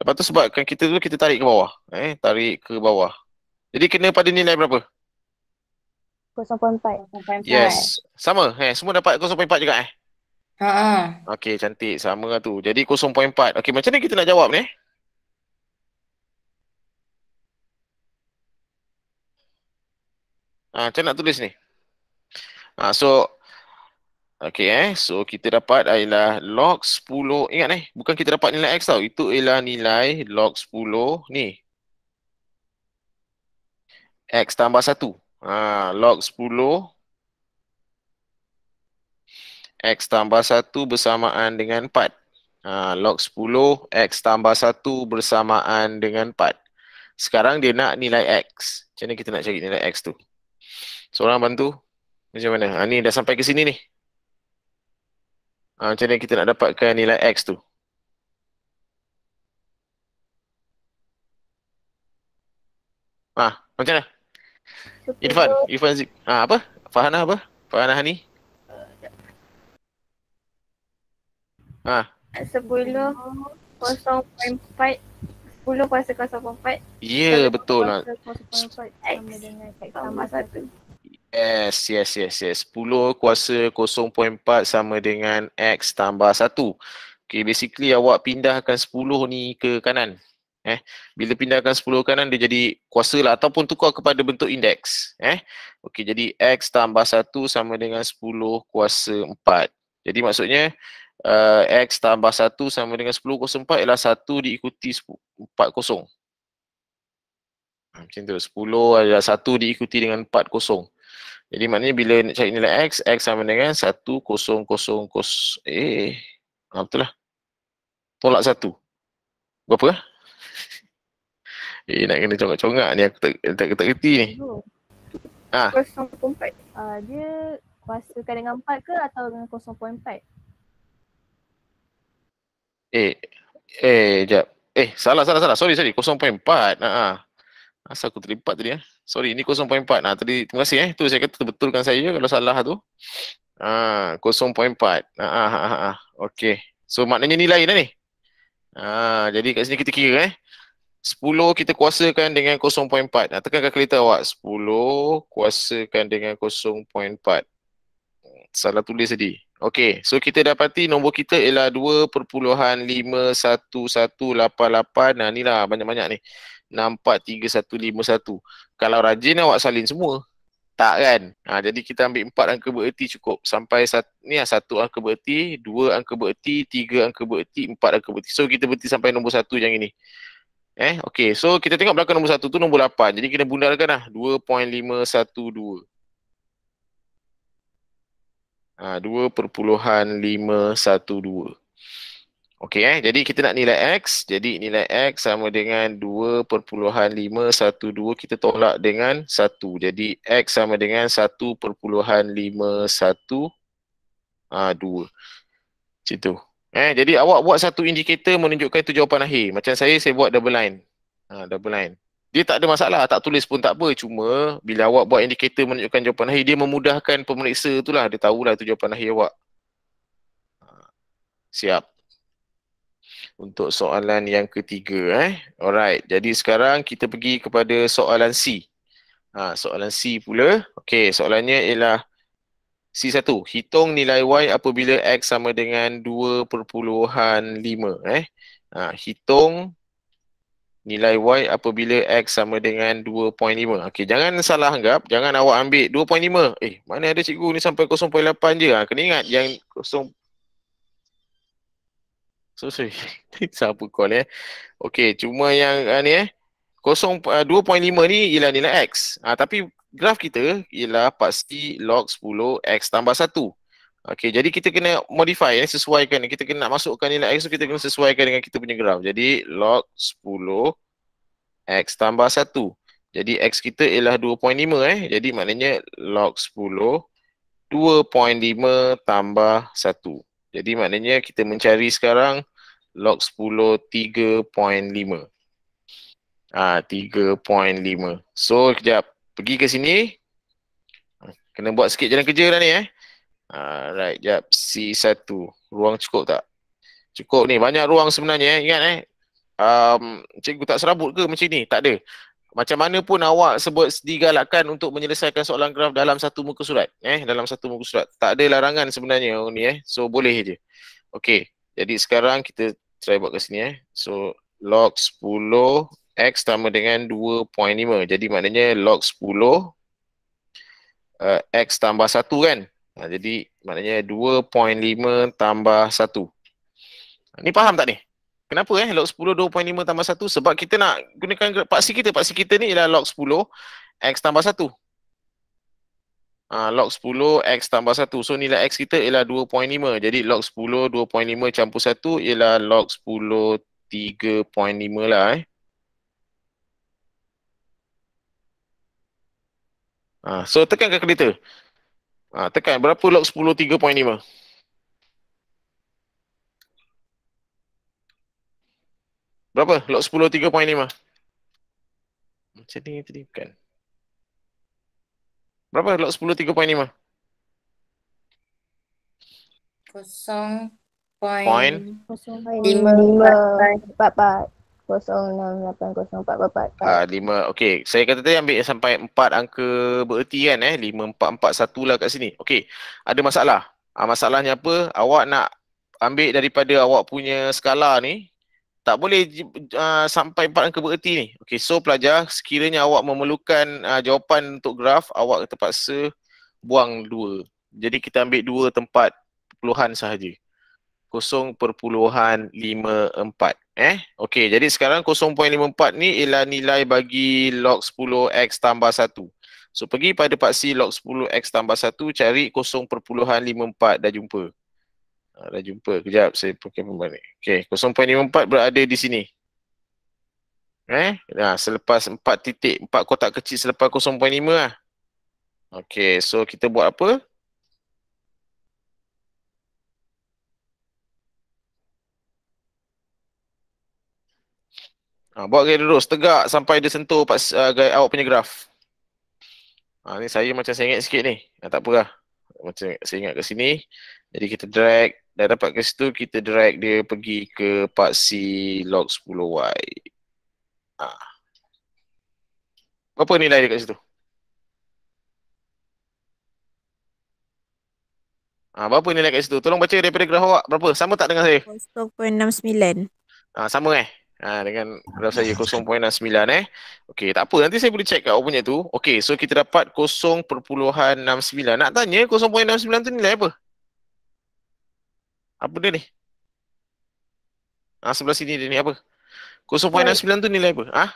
Lepas tu sebabkan kita tu kita tarik ke bawah. Eh, tarik ke bawah. Jadi kena pada nilai berapa? 0.4. Yes. Sama. Eh, semua dapat 0.4 juga eh? Haa. Okey, cantik. Sama lah tu. Jadi 0.4. Okey, macam mana kita nak jawab ni? Ah, ha, macam nak tulis ni? Ah, ha, so Okay eh, so kita dapat ialah log 10, ingat eh, bukan kita dapat nilai X tau, itu ialah nilai log 10 ni. X tambah 1. Ha, log 10 X tambah 1 bersamaan dengan 4. Ha, log 10 X tambah 1 bersamaan dengan 4. Sekarang dia nak nilai X. Macam mana kita nak cari nilai X tu? Seorang bantu? Macam mana? Ha, ni dah sampai ke sini ni. Ha, macam mana kita nak dapatkan nilai X tu? Ha, macam mana? Okay. Irfan, Irfan Zik. Ha, apa? Fahana lah apa? Fahana Hani? Ha. Sebelum 0.4 10 kuasa 0.4 Ya yeah, betul lah 0.4 sama dengan X sama 1 Yes, yes, yes, yes. 10 kuasa 0.4 sama dengan X tambah 1. Okay, basically awak pindahkan 10 ni ke kanan. Eh, bila pindahkan 10 kanan dia jadi kuasa lah ataupun tukar kepada bentuk indeks. Eh, okay, jadi X tambah 1 sama dengan 10 kuasa 4. Jadi maksudnya uh, X tambah 1 sama dengan 10 kuasa 4 ialah 1 diikuti 4 kosong. Hmm, macam tu, 10 adalah 1 diikuti dengan 4 kosong. Jadi maknanya bila nak cari nilai X, X sama dengan 1, 0, 0, 0, eh, nah, betul lah. Tolak 1. Berapa? eh, nak kena congak-congak ni, aku tak, tak, tak, tak kerti ni. Ha. 0.4. Uh, dia kuasakan dengan 4 ke atau dengan 0.4? Eh, eh, jap. Eh, salah, salah, salah. Sorry, sorry. 0.4. Ha. Uh-huh. Asal aku terlipat tadi eh. Sorry, ini 0.4. Nah, tadi terima kasih eh. Tu saya kata betulkan saya kalau salah tu. Ah, 0.4. Ha ah, ah, ha ha. Okey. So maknanya ni lain dah ni. Ah, jadi kat sini kita kira eh. 10 kita kuasakan dengan 0.4. Nah, tekan kalkulator awak. 10 kuasakan dengan 0.4. Salah tulis tadi. Okey, so kita dapati nombor kita ialah 2.51188. Nah, inilah banyak-banyak ni. 6-4-3-1-5-1 Kalau rajin awak salin semua Tak kan? Ha, jadi kita ambil empat angka bererti cukup Sampai sat, ni lah 1 angka bererti dua angka bererti tiga angka bererti empat angka bererti So kita bererti sampai nombor satu yang ini Eh okay so kita tengok belakang nombor satu tu nombor 8 Jadi kita bundarkan lah 2.512 Ha, 2.512 Okey eh. Jadi kita nak nilai X. Jadi nilai X sama dengan 2.512 kita tolak dengan 1. Jadi X sama dengan 1.512. Ah ha, 2. Situ. Eh jadi awak buat satu indikator menunjukkan tu jawapan akhir. Macam saya saya buat double line. Ha, double line. Dia tak ada masalah, tak tulis pun tak apa. Cuma bila awak buat indikator menunjukkan jawapan akhir, dia memudahkan pemeriksa tu lah. Dia tahulah tu jawapan akhir awak. Ah, siap untuk soalan yang ketiga eh. Alright, jadi sekarang kita pergi kepada soalan C. Ha, soalan C pula. Okey, soalannya ialah C1. Hitung nilai Y apabila X sama dengan 2.5 eh. Ha, hitung nilai Y apabila X sama dengan 2.5. Okey, jangan salah anggap. Jangan awak ambil 2.5. Eh, mana ada cikgu ni sampai 0.8 je. Ha, kena ingat yang So sorry. Siapa call eh? Okay. Cuma yang uh, ni eh. 0, uh, 2.5 ni ialah nilai X. Uh, tapi graf kita ialah pasti log 10 X tambah 1. Okay. Jadi kita kena modify eh. Sesuaikan. Kita kena masukkan nilai X tu so kita kena sesuaikan dengan kita punya graf. Jadi log 10 X tambah 1. Jadi X kita ialah 2.5 eh. Jadi maknanya log 10 2.5 tambah 1. Jadi maknanya kita mencari sekarang log 10 3.5. Ah 3.5. So kejap pergi ke sini. Kena buat sikit jalan kerja dah ni eh. Alright, ah, jap C1. Ruang cukup tak? Cukup ni. Banyak ruang sebenarnya eh. Ingat eh. Um, cikgu tak serabut ke macam ni? Tak ada. Macam mana pun awak sebut digalakkan untuk menyelesaikan soalan graf dalam satu muka surat. Eh, dalam satu muka surat. Tak ada larangan sebenarnya ni eh. So, boleh je. Okay. Jadi sekarang kita try buat ke sini eh. So log 10 x sama dengan 2.5. Jadi maknanya log 10 uh, eh, x tambah 1 kan. Ha, jadi maknanya 2.5 tambah 1. Ha, ni faham tak ni? Kenapa eh log 10 2.5 tambah 1? Sebab kita nak gunakan paksi kita. Paksi kita ni ialah log 10 x tambah 1. Ha, log 10 x tambah 1. So nilai x kita ialah 2.5. Jadi log 10 2.5 campur 1 ialah log 10 3.5 lah eh. Ha, so tekan ke kereta. Ha, tekan berapa log 10 3.5? Berapa? Log 10 3.5. Macam ni tadi bukan. Berapa log 10 3.5? Kosong point, point lima. Kosong point lima Okey, saya kata tadi ambil sampai empat angka bererti kan eh. Lima empat empat satu lah kat sini. Okey, ada masalah. Ah, masalahnya apa? Awak nak ambil daripada awak punya skala ni, tak boleh uh, sampai empat angka bererti ni. Okay, so pelajar, sekiranya awak memerlukan uh, jawapan untuk graf, awak terpaksa buang dua. Jadi kita ambil dua tempat puluhan sahaja. Kosong perpuluhan lima empat. Eh? Okay, jadi sekarang kosong poin lima empat ni ialah nilai bagi log sepuluh X tambah satu. So pergi pada paksi log sepuluh x tambah satu, cari kosong perpuluhan lima empat dah jumpa dah jumpa. Kejap saya pakai pembalik. Okey, 0.54 berada di sini. Eh, nah, selepas 4 titik, 4 kotak kecil selepas 0.5 lah. Okey, so kita buat apa? Ha, buat gaya terus tegak sampai dia sentuh pas, uh, gaya awak punya graf. Ha, ni saya macam saya ingat sikit ni. Ha, tak apalah. Macam saya ingat ke sini. Jadi kita drag Dah dapat ke situ, kita drag dia pergi ke part C log 10Y. Ha. Berapa nilai dia kat situ? Ha, berapa nilai kat situ? Tolong baca daripada graf awak. Berapa? Sama tak dengan saya? 0.69. Ha, sama eh? Ha, dengan graf saya 0.69 eh. Okey, tak apa. Nanti saya boleh check kat punya tu. Okey, so kita dapat 0.69. Nak tanya 0.69 tu nilai apa? Apa dia ni? Ah sebelah sini dia ni apa? 0.69 tu nilai apa? Ha?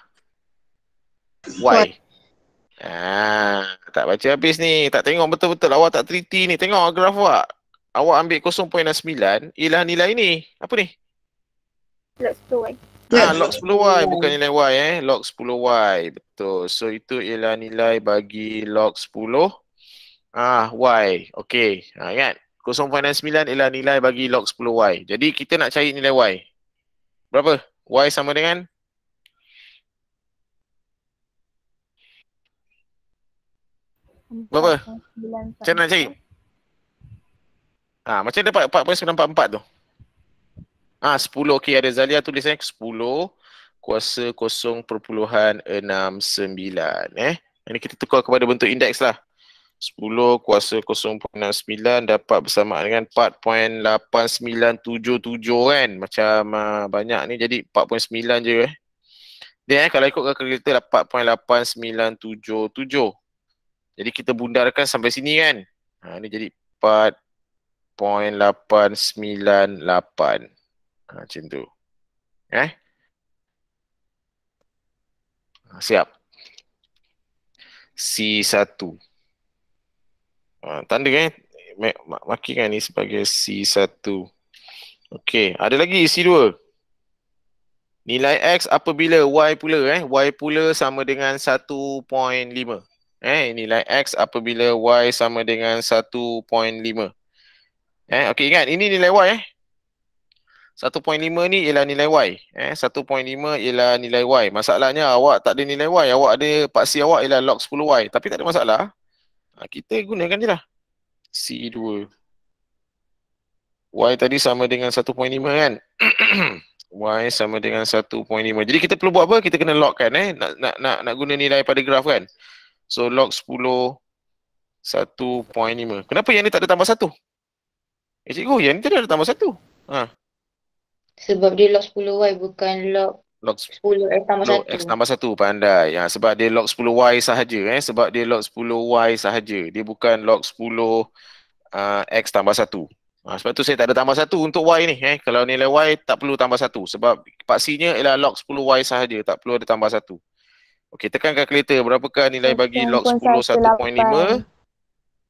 Y. What? Ah, tak baca habis ni. Tak tengok betul-betul. Awak tak teliti ni. Tengok ah, graf awak. Awak ambil 0.69 ialah nilai ni. Apa ni? Log 10Y. Ah, log 10Y bukan nilai Y eh. Log 10Y. Betul. So itu ialah nilai bagi log 10 ah Y. Okay. Ah, ingat? 0.9 ialah nilai bagi log 10y. Jadi kita nak cari nilai y. Berapa? y sama dengan? Berapa? Macam mana nak cari? Ah, ha, macam dapat 4.944 tu? Ah, ha, 10. Okey, ada Zalia tulis eh. 10 kuasa 0.69. Eh. Ini kita tukar kepada bentuk indeks lah. 10 kuasa 0.69 dapat bersama dengan 4.8977 kan macam uh, banyak ni jadi 4.9 je eh dia eh, kalau ikut kereta 4.8977 jadi kita bundarkan sampai sini kan ha, ni jadi 4.898 ha, macam tu eh ha, siap C1 Ha, tanda kan eh? markingkan ni sebagai C1 okey ada lagi C2 nilai x apabila y pula eh y pula sama dengan 1.5 eh nilai x apabila y sama dengan 1.5 eh okey ingat ini nilai y eh 1.5 ni ialah nilai y eh 1.5 ialah nilai y masalahnya awak tak ada nilai y awak ada paksi awak ialah log 10y tapi tak ada masalah Ha, kita gunakan je lah C2 Y tadi sama dengan 1.5 kan Y sama dengan 1.5 Jadi kita perlu buat apa? Kita kena log kan eh Nak nak nak, nak guna nilai pada graf kan So log 10 1.5 Kenapa yang ni tak ada tambah 1? Eh cikgu yang ni tak ada tambah 1 ha. Sebab dia log 10Y bukan log log 10 Log X tambah 1 pandai. Ya, sebab dia log 10Y sahaja. Eh. Sebab dia log 10Y sahaja. Dia bukan log 10 uh, X tambah 1. Ha, sebab tu saya tak ada tambah 1 untuk Y ni. Eh. Kalau nilai Y tak perlu tambah 1. Sebab paksinya ialah log 10Y sahaja. Tak perlu ada tambah 1. Okey, tekan kalkulator. Berapakah nilai bagi log 10 1.5?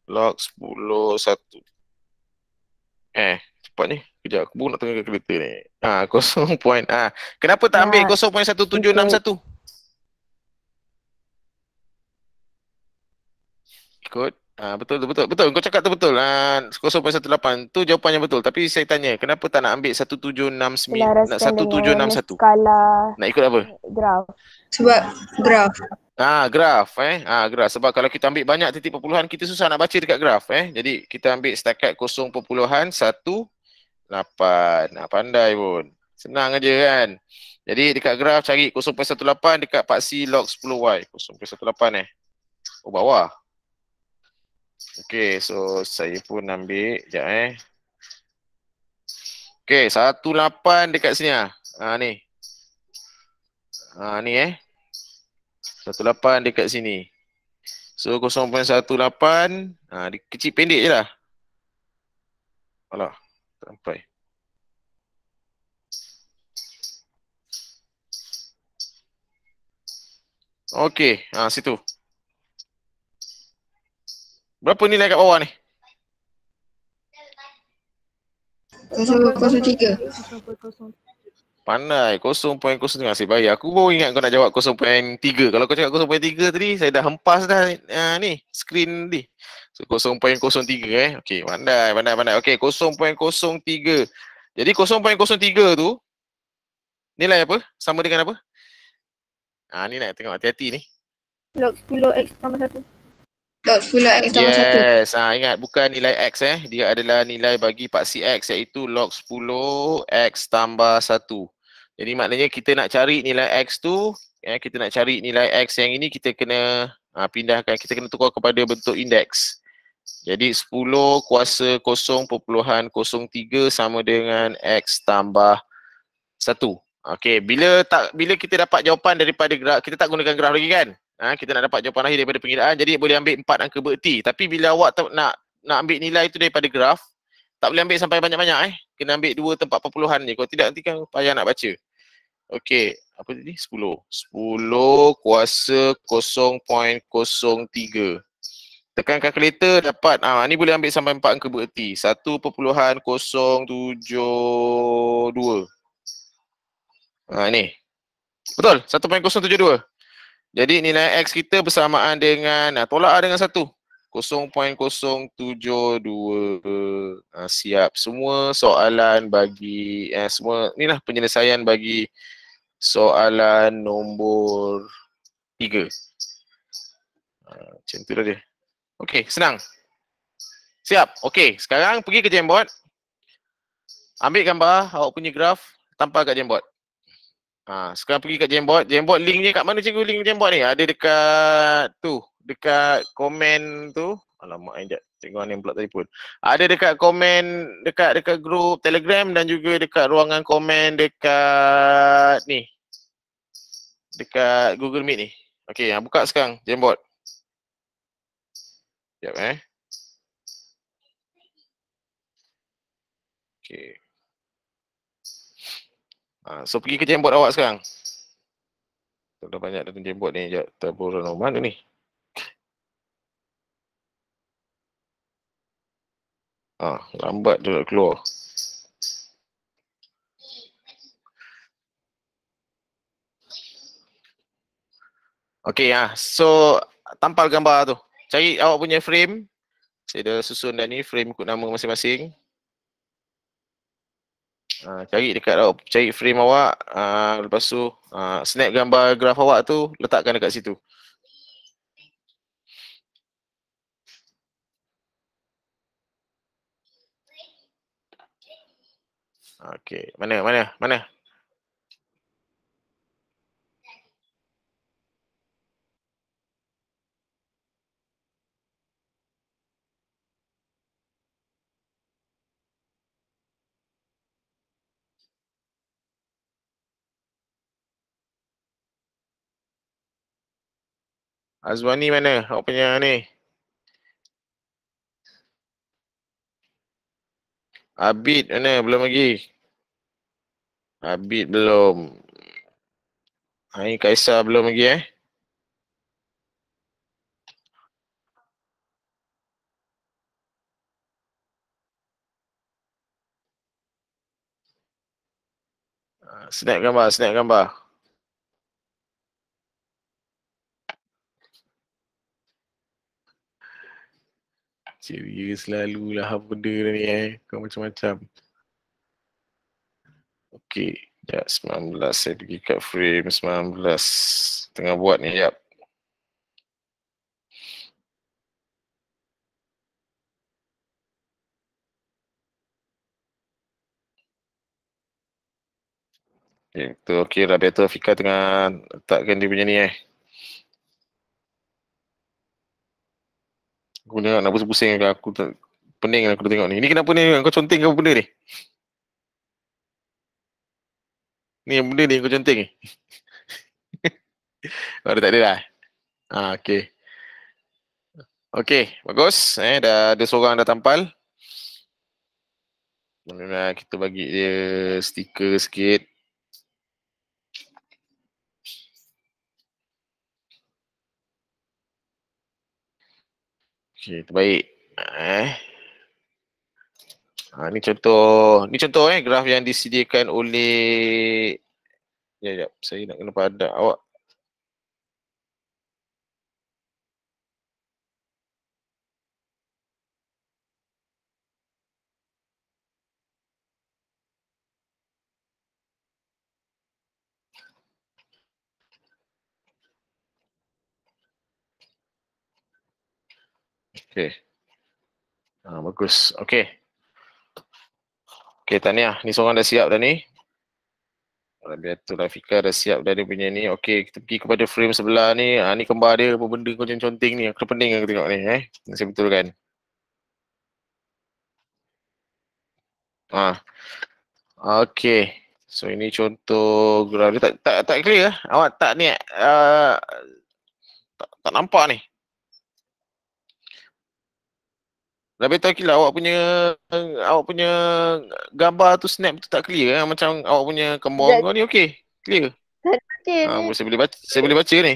Log 10 1. Eh, cepat ni. Kejap aku pun nak tengok kereta ni. Ha ah, 0. Point, ha. Kenapa tak ya, ambil kosong point satu tujuh enam satu. Ikut. Ha, betul tu betul. Betul. Kau cakap tu betul. satu lapan tu jawapan yang betul. Tapi saya tanya, kenapa tak nak ambil satu tujuh enam sembilan. Nak satu tujuh 1761. Skala... Nak ikut apa? Graf. Sebab graf. Ah, graf eh. Ah, graf sebab kalau kita ambil banyak titik perpuluhan kita susah nak baca dekat graf eh. Jadi kita ambil setakat satu. Lapan, Ha, pandai pun. Senang aja kan. Jadi dekat graf cari 0.18 dekat paksi log 10y. 0.18 eh. Oh bawah. Okay so saya pun ambil. Sekejap eh. Okay 18 dekat sini lah. Ha, ni. Ha, ni eh. 18 dekat sini. So 0.18 ha, kecil pendek je lah. Alah sampai Okey, ha situ. Berapa nilai kat bawah ni? 0.03. Pandai, 0.03 nasib baik. Aku baru ingat kau nak jawab 0.3. Kalau kau cakap 0.3 tadi, saya dah hempas dah uh, ni, screen ni. 0.03 eh. Okey, pandai, pandai, pandai. Okey, 0.03. Jadi 0.03 tu nilai apa? Sama dengan apa? Ha, ni nak tengok hati-hati ni. Log 10x tambah 1. Log 10x tambah 1. Yes, ha, ingat bukan nilai x eh. Dia adalah nilai bagi paksi x iaitu log 10x tambah 1. Jadi maknanya kita nak cari nilai x tu, eh, kita nak cari nilai x yang ini kita kena ha, pindahkan, kita kena tukar kepada bentuk indeks. Jadi 10 kuasa 0.03 sama dengan x tambah 1. Okey, bila tak bila kita dapat jawapan daripada graf, kita tak gunakan graf lagi kan? Ha, kita nak dapat jawapan akhir daripada pengiraan. Jadi boleh ambil empat angka bererti. Tapi bila awak tak, nak nak ambil nilai itu daripada graf, tak boleh ambil sampai banyak-banyak eh. Kena ambil dua tempat perpuluhan ni. Kalau tidak nanti kan payah nak baca. Okey, apa tadi? 10. 10 kuasa 0.03. Tekan kalkulator dapat, ah ha, ni boleh ambil sampai 4 angka bererti. 1.072. Ha, ni. Betul, 1.072. Jadi nilai X kita bersamaan dengan, ha, tolak A lah dengan 1. 0.072. Ha, siap. Semua soalan bagi, eh, semua, ni lah penyelesaian bagi soalan nombor 3. Ha, ah, macam tu dah dia. Okey, senang. Siap. Okey, sekarang pergi ke Jamboard. Ambil gambar awak punya graf tanpa kat Jamboard. Ha, sekarang pergi kat Jamboard. Jamboard linknya kat mana cikgu link Jamboard ni? Ada dekat tu, dekat komen tu. Alamak, ajak cikgu Anin pula tadi pun. Ada dekat komen dekat dekat grup Telegram dan juga dekat ruangan komen dekat ni. Dekat Google Meet ni. Okey, ha, buka sekarang Jamboard. Sekejap eh. Okay. Ha, so pergi ke jembot awak sekarang. Dah banyak datang jembot ni. Sekejap. Taburan mana ni? Ha, lambat dia nak keluar. Okay, ha. so tampal gambar tu cari awak punya frame saya dah susun dah ni frame ikut nama masing-masing ha, cari dekat awak cari frame awak ha, lepas tu ha, snap gambar graf awak tu letakkan dekat situ Okay, mana, mana, mana? Azwani mana? Awak punya ni? Abid mana? Belum lagi? Abid belum. Hai Kaisar belum lagi eh? Ah, snap gambar, snap gambar. ceria ya, lah apa benda ni eh. Kau macam-macam. Okey. Ya, 19. Saya pergi kat frame 19. Tengah buat ni, yap. Okay, tu okey dah better Fika tengah letakkan dia punya ni eh. Aku tengok nak pusing-pusing kan, aku, aku pening kan aku tengok ni. Ni kenapa ni kau conteng ke benda ni? Ni benda ni kau conteng ni. Baru oh, tak ada dah. Ha, ah, okay. Okay, bagus. Eh, dah ada seorang dah tampal. Kita bagi dia stiker sikit. Okey, terbaik. Eh. Ha, ni contoh, ni contoh eh graf yang disediakan oleh Ya, ya, saya nak kena pada awak. Okey. Ha, ah, bagus. Okey. Okey, Tania. Ni seorang dah siap dah ni. Biar tu lah Fika dah siap dah dia punya ni. Okey, kita pergi kepada frame sebelah ni. Ha, ni kembar dia apa benda kau conteng ni. Aku pening aku tengok ni. Eh. betul kan? Ha. Ah. Okey. So ini contoh graf dia tak tak tak clear ah. Awak tak ni uh, tak tak nampak ni. Tapi tak kira awak punya awak punya gambar tu snap tu tak clear eh? macam awak punya kembang kau ni okey. Clear. Tak okey. Ah, saya boleh baca saya boleh baca ni.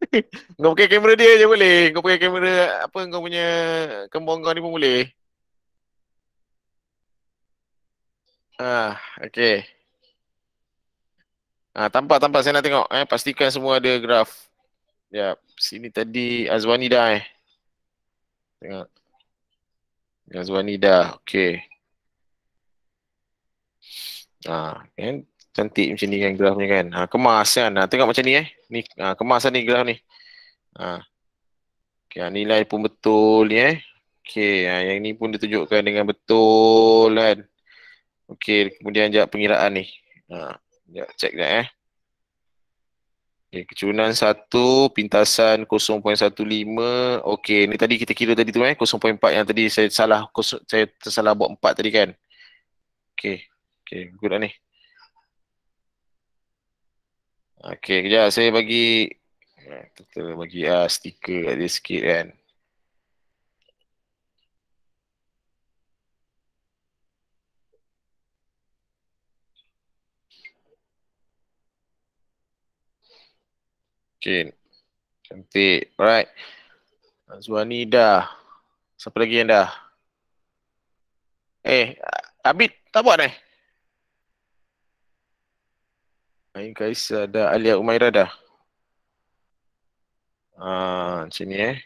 kau pakai kamera dia je boleh. Kau pakai kamera apa kau punya kembang kau ni pun boleh. Ah, okey. Ah, tampak tampak saya nak tengok eh pastikan semua ada graf. Ya, sini tadi Azwani dah eh. Tengok. Azwani dah. Okay. Ha, kan? Cantik macam ni kan graf ni kan. Ha, kemas kan. Ha, tengok macam ni eh. Ni ha, kemas ni graf ni. Ha. Okay, ha, nilai pun betul ni eh. Okay, ha, yang ni pun ditunjukkan dengan betul kan. Okay, kemudian jap pengiraan ni. Ha, jap check dah eh. Okay, kecurunan 1, pintasan 0.15. Okey, ni tadi kita kira tadi tu eh 0.4 yang tadi saya salah saya tersalah buat 4 tadi kan. Okey. Okey, good lah ni. Okey, kejap saya bagi kita eh, bagi ah, stiker kat dia sikit kan. Okay. Cantik. Alright. Azwani dah. Siapa lagi yang dah? Eh, Abid tak buat ni? Eh? Ain Kais ada Alia Umaira dah. Ah, sini eh.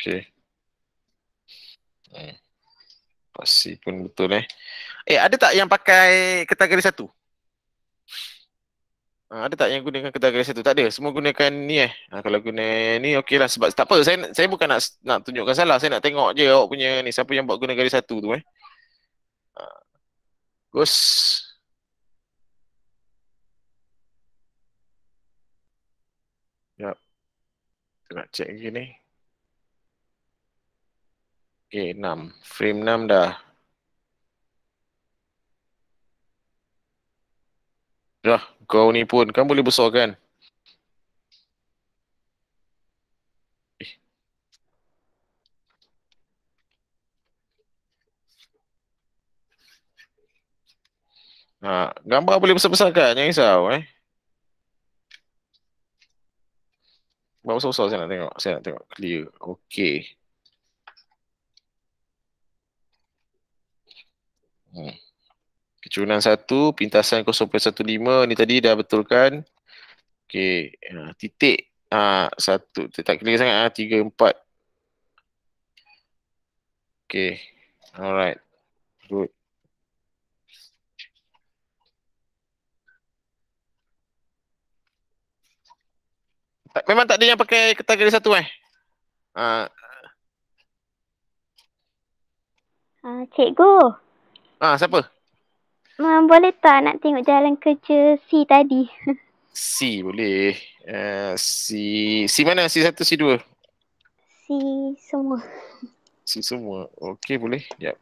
Okay. Eh pasti pun betul eh. Eh ada tak yang pakai kategori satu? Ha, ada tak yang gunakan kategori satu? Tak ada. Semua gunakan ni eh. Ha, kalau guna ni okey lah sebab tak apa. Saya saya bukan nak nak tunjukkan salah. Saya nak tengok je awak punya ni siapa yang buat guna garis satu tu eh. Ha. Gus. Ya. Yep. Nak check lagi ni. Okay, 6. Frame 6 dah. Dah, kau ni pun. Kan boleh besar kan? Ha, eh. gambar boleh besar-besar kan? Jangan risau eh. Bawa besar-besar saya nak tengok. Saya nak tengok. Clear. Okay. Hmm. Kecurunan 1, pintasan 0.15 ni tadi dah betulkan. Okey, uh, titik uh, satu, titik tak clear sangat, uh, tiga, empat. Okey, alright, good. Tak, memang tak ada yang pakai kategori satu eh? Uh. Uh, cikgu. Ah, siapa? Ma, hmm, boleh tak nak tengok jalan kerja C tadi? C boleh. Uh, C C mana? C satu, C dua? C semua. C semua. Okey boleh. ya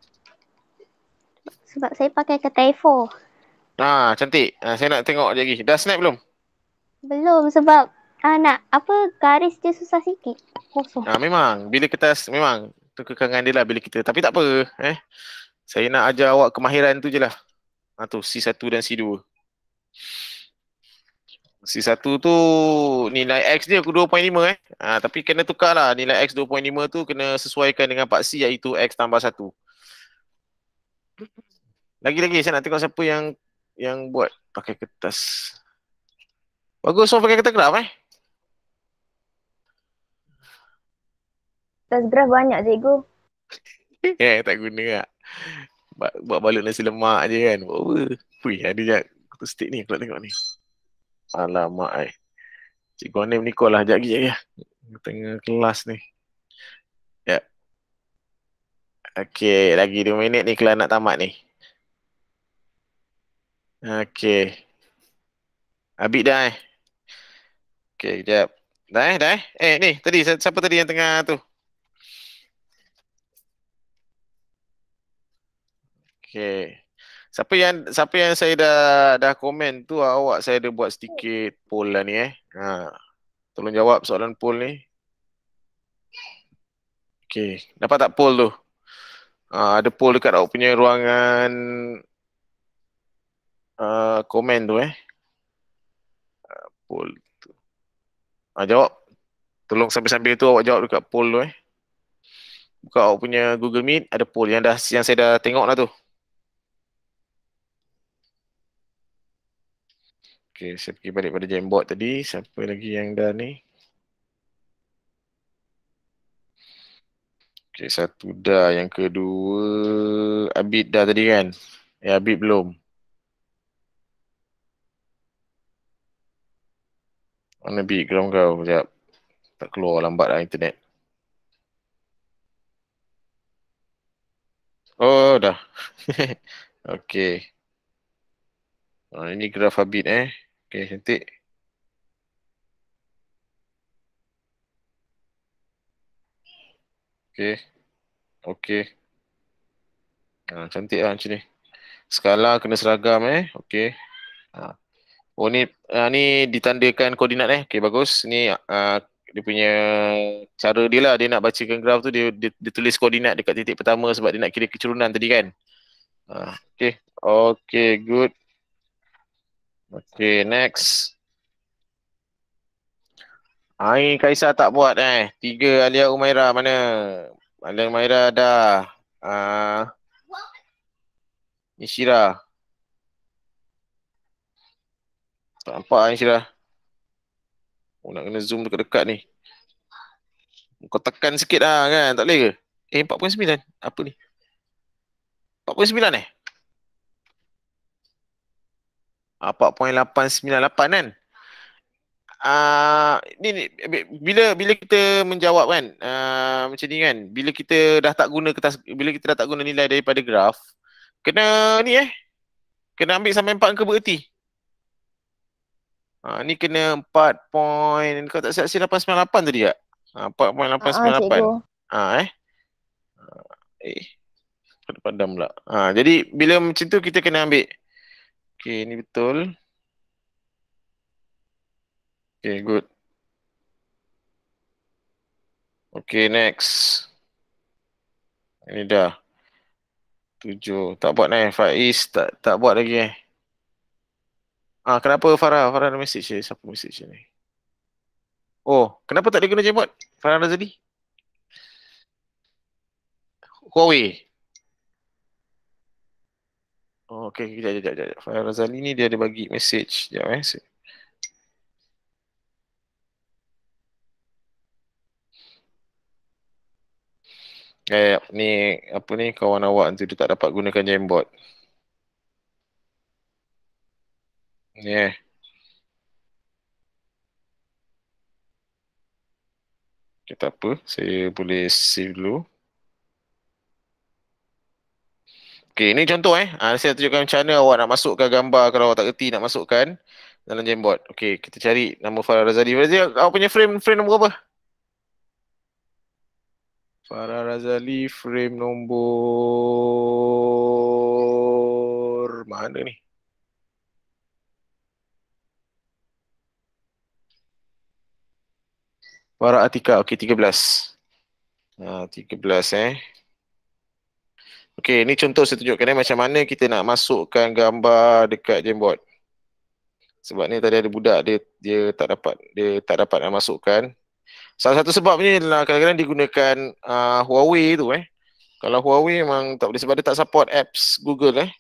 Sebab saya pakai kata A4. Ah, cantik. Uh, saya nak tengok lagi. Dah snap belum? Belum sebab uh, nak apa garis dia susah sikit. Kosong. Ah, memang. Bila kita memang tu kekangan dia lah bila kita. Tapi tak apa. Eh. Saya nak ajar awak kemahiran tu je lah. Ha, tu C1 dan C2. C1 tu nilai X dia aku 2.5 eh. Ha, tapi kena tukar lah nilai X 2.5 tu kena sesuaikan dengan Pak C iaitu X tambah 1. Lagi-lagi saya nak tengok siapa yang yang buat pakai kertas. Bagus semua pakai kertas graf eh. Kertas graf banyak cikgu. eh tak guna lah buat, buat balut nasi lemak je kan. Buat apa? Puih, ada jap. Kutu stick ni, aku nak tengok ni. Alamak, ai. Cikgu Anim ni call lah, jap lagi, ya. Tengah kelas ni. Ya. Okay, lagi 2 minit ni kelas nak tamat ni. Okay. Abik dah, eh. Okay, jap. Dah, eh, dah, eh. Eh, ni, tadi, siapa tadi yang tengah tu? Okay. Siapa yang siapa yang saya dah dah komen tu awak saya ada buat sedikit poll lah ni eh. Ha. Tolong jawab soalan poll ni. Okay. Dapat tak poll tu? Ha, ada poll dekat awak punya ruangan uh, komen tu eh. Ha, poll tu. Ha, jawab. Tolong sambil-sambil tu awak jawab dekat poll tu eh. Buka awak punya Google Meet, ada poll yang dah yang saya dah tengok lah tu. Okey, saya pergi balik pada jambot tadi. Siapa lagi yang dah ni? Okey, satu dah. Yang kedua, Abid dah tadi kan? Eh, Abid belum. Mana Abid? Geram kau sekejap. Tak keluar lambat lah internet. Oh, dah. Okey. Oh, ini graf Abid eh. Okay, cantik. Ah, okay, okay. Ha, cantik lah macam ni. Skala kena seragam eh. Okey. Ha. Ah. Oh ni, ha, ni ditandakan koordinat eh. Okay, bagus. Ni ha, dia punya cara dia lah dia nak bacakan graf tu dia, dia, dia tulis koordinat dekat titik pertama sebab dia nak kira kecurunan tadi kan. Ha, okay, Okey, good. Okay, next. Ain Kaisar tak buat eh. Tiga Alia Umaira mana? Alia Umaira ada. Uh, ah. Isira. Tak nampak lah Ishira. Oh, nak kena zoom dekat-dekat ni. Kau tekan sikit lah kan. Tak boleh ke? Eh, 4.9. Apa ni? 4.9 eh? 4.898 ah, kan Uh, ni, ni, bila bila kita menjawab kan uh, macam ni kan bila kita dah tak guna kertas bila kita dah tak guna nilai daripada graf kena ni eh kena ambil sampai empat angka bererti uh, ni kena empat point kau tak siap lapan sembilan tadi tak empat point lapan sembilan Ah eh uh, eh padam pula uh, jadi bila macam tu kita kena ambil Okay, ini betul. Okay, good. Okay, next. Ini dah. Tujuh. Tak buat ni, Faiz. Tak, tak buat lagi eh. Ah, kenapa Farah? Farah ada message eh? Siapa message ni? Oh, kenapa tak ada guna jemput? Farah Razali? Huawei. Oh, okay, kejap, kejap, kejap. Farah Razali ni dia ada bagi message. Sekejap eh. Se- Eh, ni apa ni kawan awak nanti dia tak dapat gunakan jembot. Ni eh. Okay, tak apa. Saya boleh save dulu. Okay, ni contoh eh. Ha, saya tunjukkan macam mana awak nak masukkan gambar kalau awak tak kerti nak masukkan dalam jambot. Okay, kita cari nama Farah Razali. Razali, awak punya frame frame nombor apa? Farah Razali frame nombor... Mana ni? Farah Atika. Okey, 13. Ha, 13 eh. Okay, ni contoh saya tunjukkan ni eh, macam mana kita nak masukkan gambar dekat Jamboard. Sebab ni tadi ada budak dia dia tak dapat dia tak dapat nak masukkan. Salah satu sebabnya adalah kadang-kadang digunakan uh, Huawei tu eh. Kalau Huawei memang tak boleh sebab dia tak support apps Google eh.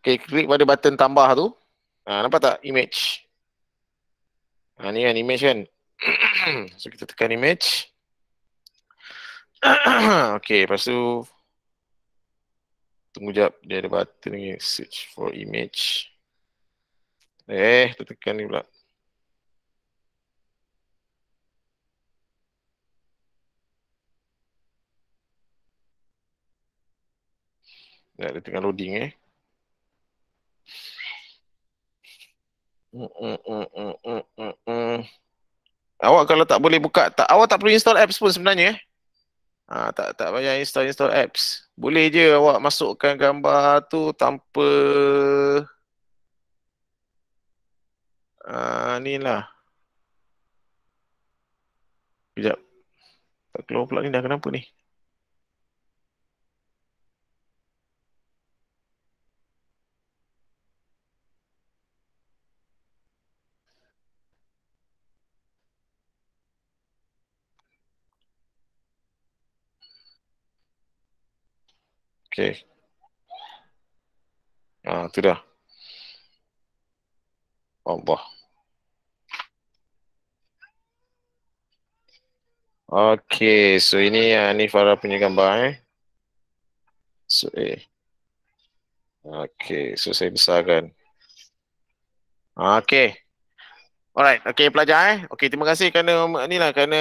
Okay, klik pada button tambah tu. Ha, nampak tak image? Ha, ni kan image kan? so kita tekan image. okay, lepas tu Tunggu jap, dia ada button ni Search for image Eh, tekan ni pula Dah dia tengah loading eh. Awak kalau tak boleh buka, tak, awak tak perlu install apps pun sebenarnya eh. Ha, tak tak payah install install apps. Boleh je awak masukkan gambar tu tanpa ah uh, ni lah. Kejap. Tak keluar pula ni dah kenapa ni? Okay, Ah, tu dah. Allah. Okey, so ini uh, ah, ni Farah punya gambar eh. So eh. Okay. so saya besarkan. Ah, Okey. Alright, okay pelajar eh. Okay, terima kasih kerana ni lah, kerana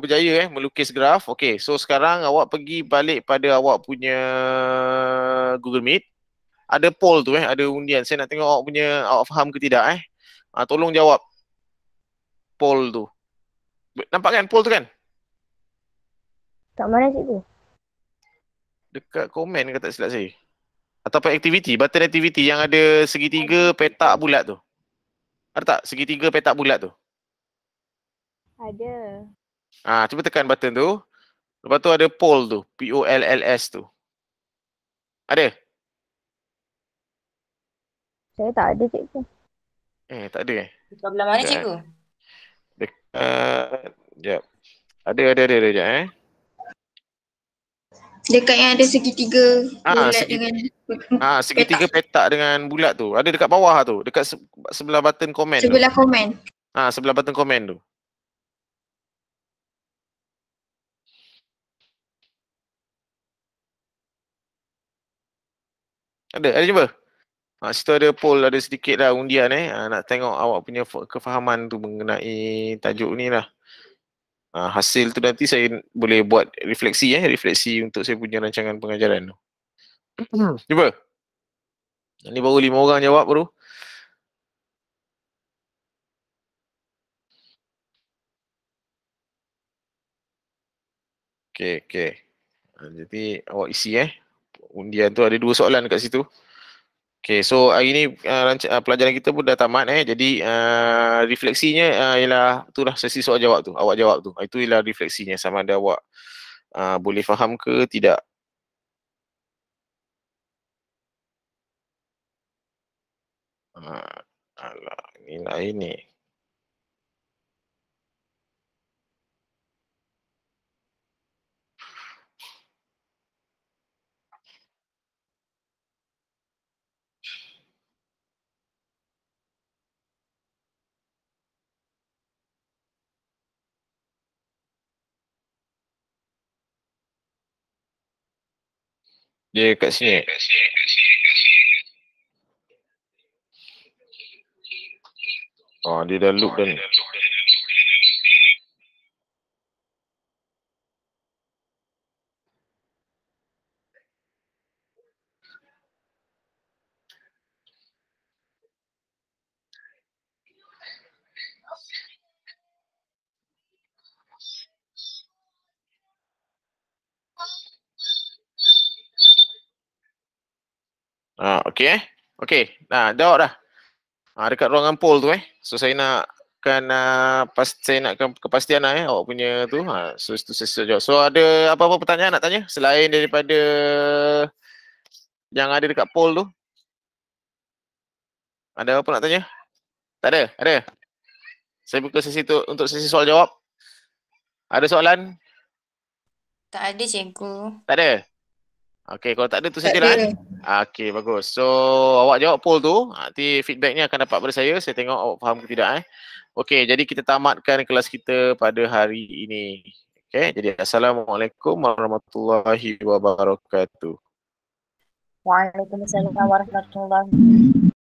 berjaya eh melukis graf. Okay, so sekarang awak pergi balik pada awak punya Google Meet. Ada poll tu eh, ada undian. Saya nak tengok awak punya, awak faham ke tidak eh. Ha, tolong jawab poll tu. Nampak kan poll tu kan? Kat mana cikgu? Dekat komen ke tak silap saya? Ataupun aktiviti, button aktiviti yang ada segitiga petak bulat tu. Ada tak segitiga petak bulat tu? Ada. Ah, cuba tekan button tu. Lepas tu ada poll tu, P O L L S tu. Ada? Saya tak ada cikgu. Eh, tak ada eh. Sebelah mana cikgu? Dekat, uh, jap. Ada, ada, ada, ada, jap eh. Dekat yang ada segitiga ah, bulat segi, dengan ha, segitiga petak. petak dengan bulat tu. Ada dekat bawah tu, dekat se, sebelah button komen. Sebelah tu. komen. Ah, ha, sebelah button komen tu. Ada, ada cuba. Ha, ah, situ ada poll, ada sedikit lah undian eh. Ha, nak tengok awak punya kefahaman tu mengenai tajuk ni lah uh, hasil tu nanti saya boleh buat refleksi eh refleksi untuk saya punya rancangan pengajaran tu hmm. cuba ni baru lima orang jawab baru Okay, okay. Ha, jadi awak isi eh. Undian tu ada dua soalan kat situ. Okay, so hari ni uh, uh, pelajaran kita pun dah tamat eh. Jadi uh, refleksinya uh, ialah itulah sesi soal jawab tu. Awak jawab tu. Itu ialah refleksinya sama ada awak uh, boleh faham ke tidak. Uh, alah, ini lain ni. Dia kat sini. Oh, dia dah loop dah ni. Ah okay. eh. Okey. Nah, jawab dah. Ah dekat ruangan poll tu eh. So saya nak kan uh, ah, pas saya nak kepastian lah eh awak punya tu. Ha, so itu sesuatu jawab. So ada apa-apa pertanyaan nak tanya selain daripada yang ada dekat poll tu? Ada apa nak tanya? Tak ada? Ada? Saya buka sesi tu untuk sesi soal jawab. Ada soalan? Tak ada cikgu. Tak ada? Okay, kalau tak ada tu saya Kan? Okay, bagus. So, awak jawab poll tu. Nanti feedback ni akan dapat pada saya. Saya tengok awak faham ke tidak. Eh. Okey, jadi kita tamatkan kelas kita pada hari ini. Okay, jadi Assalamualaikum warahmatullahi wabarakatuh. Waalaikumsalam warahmatullahi wabarakatuh.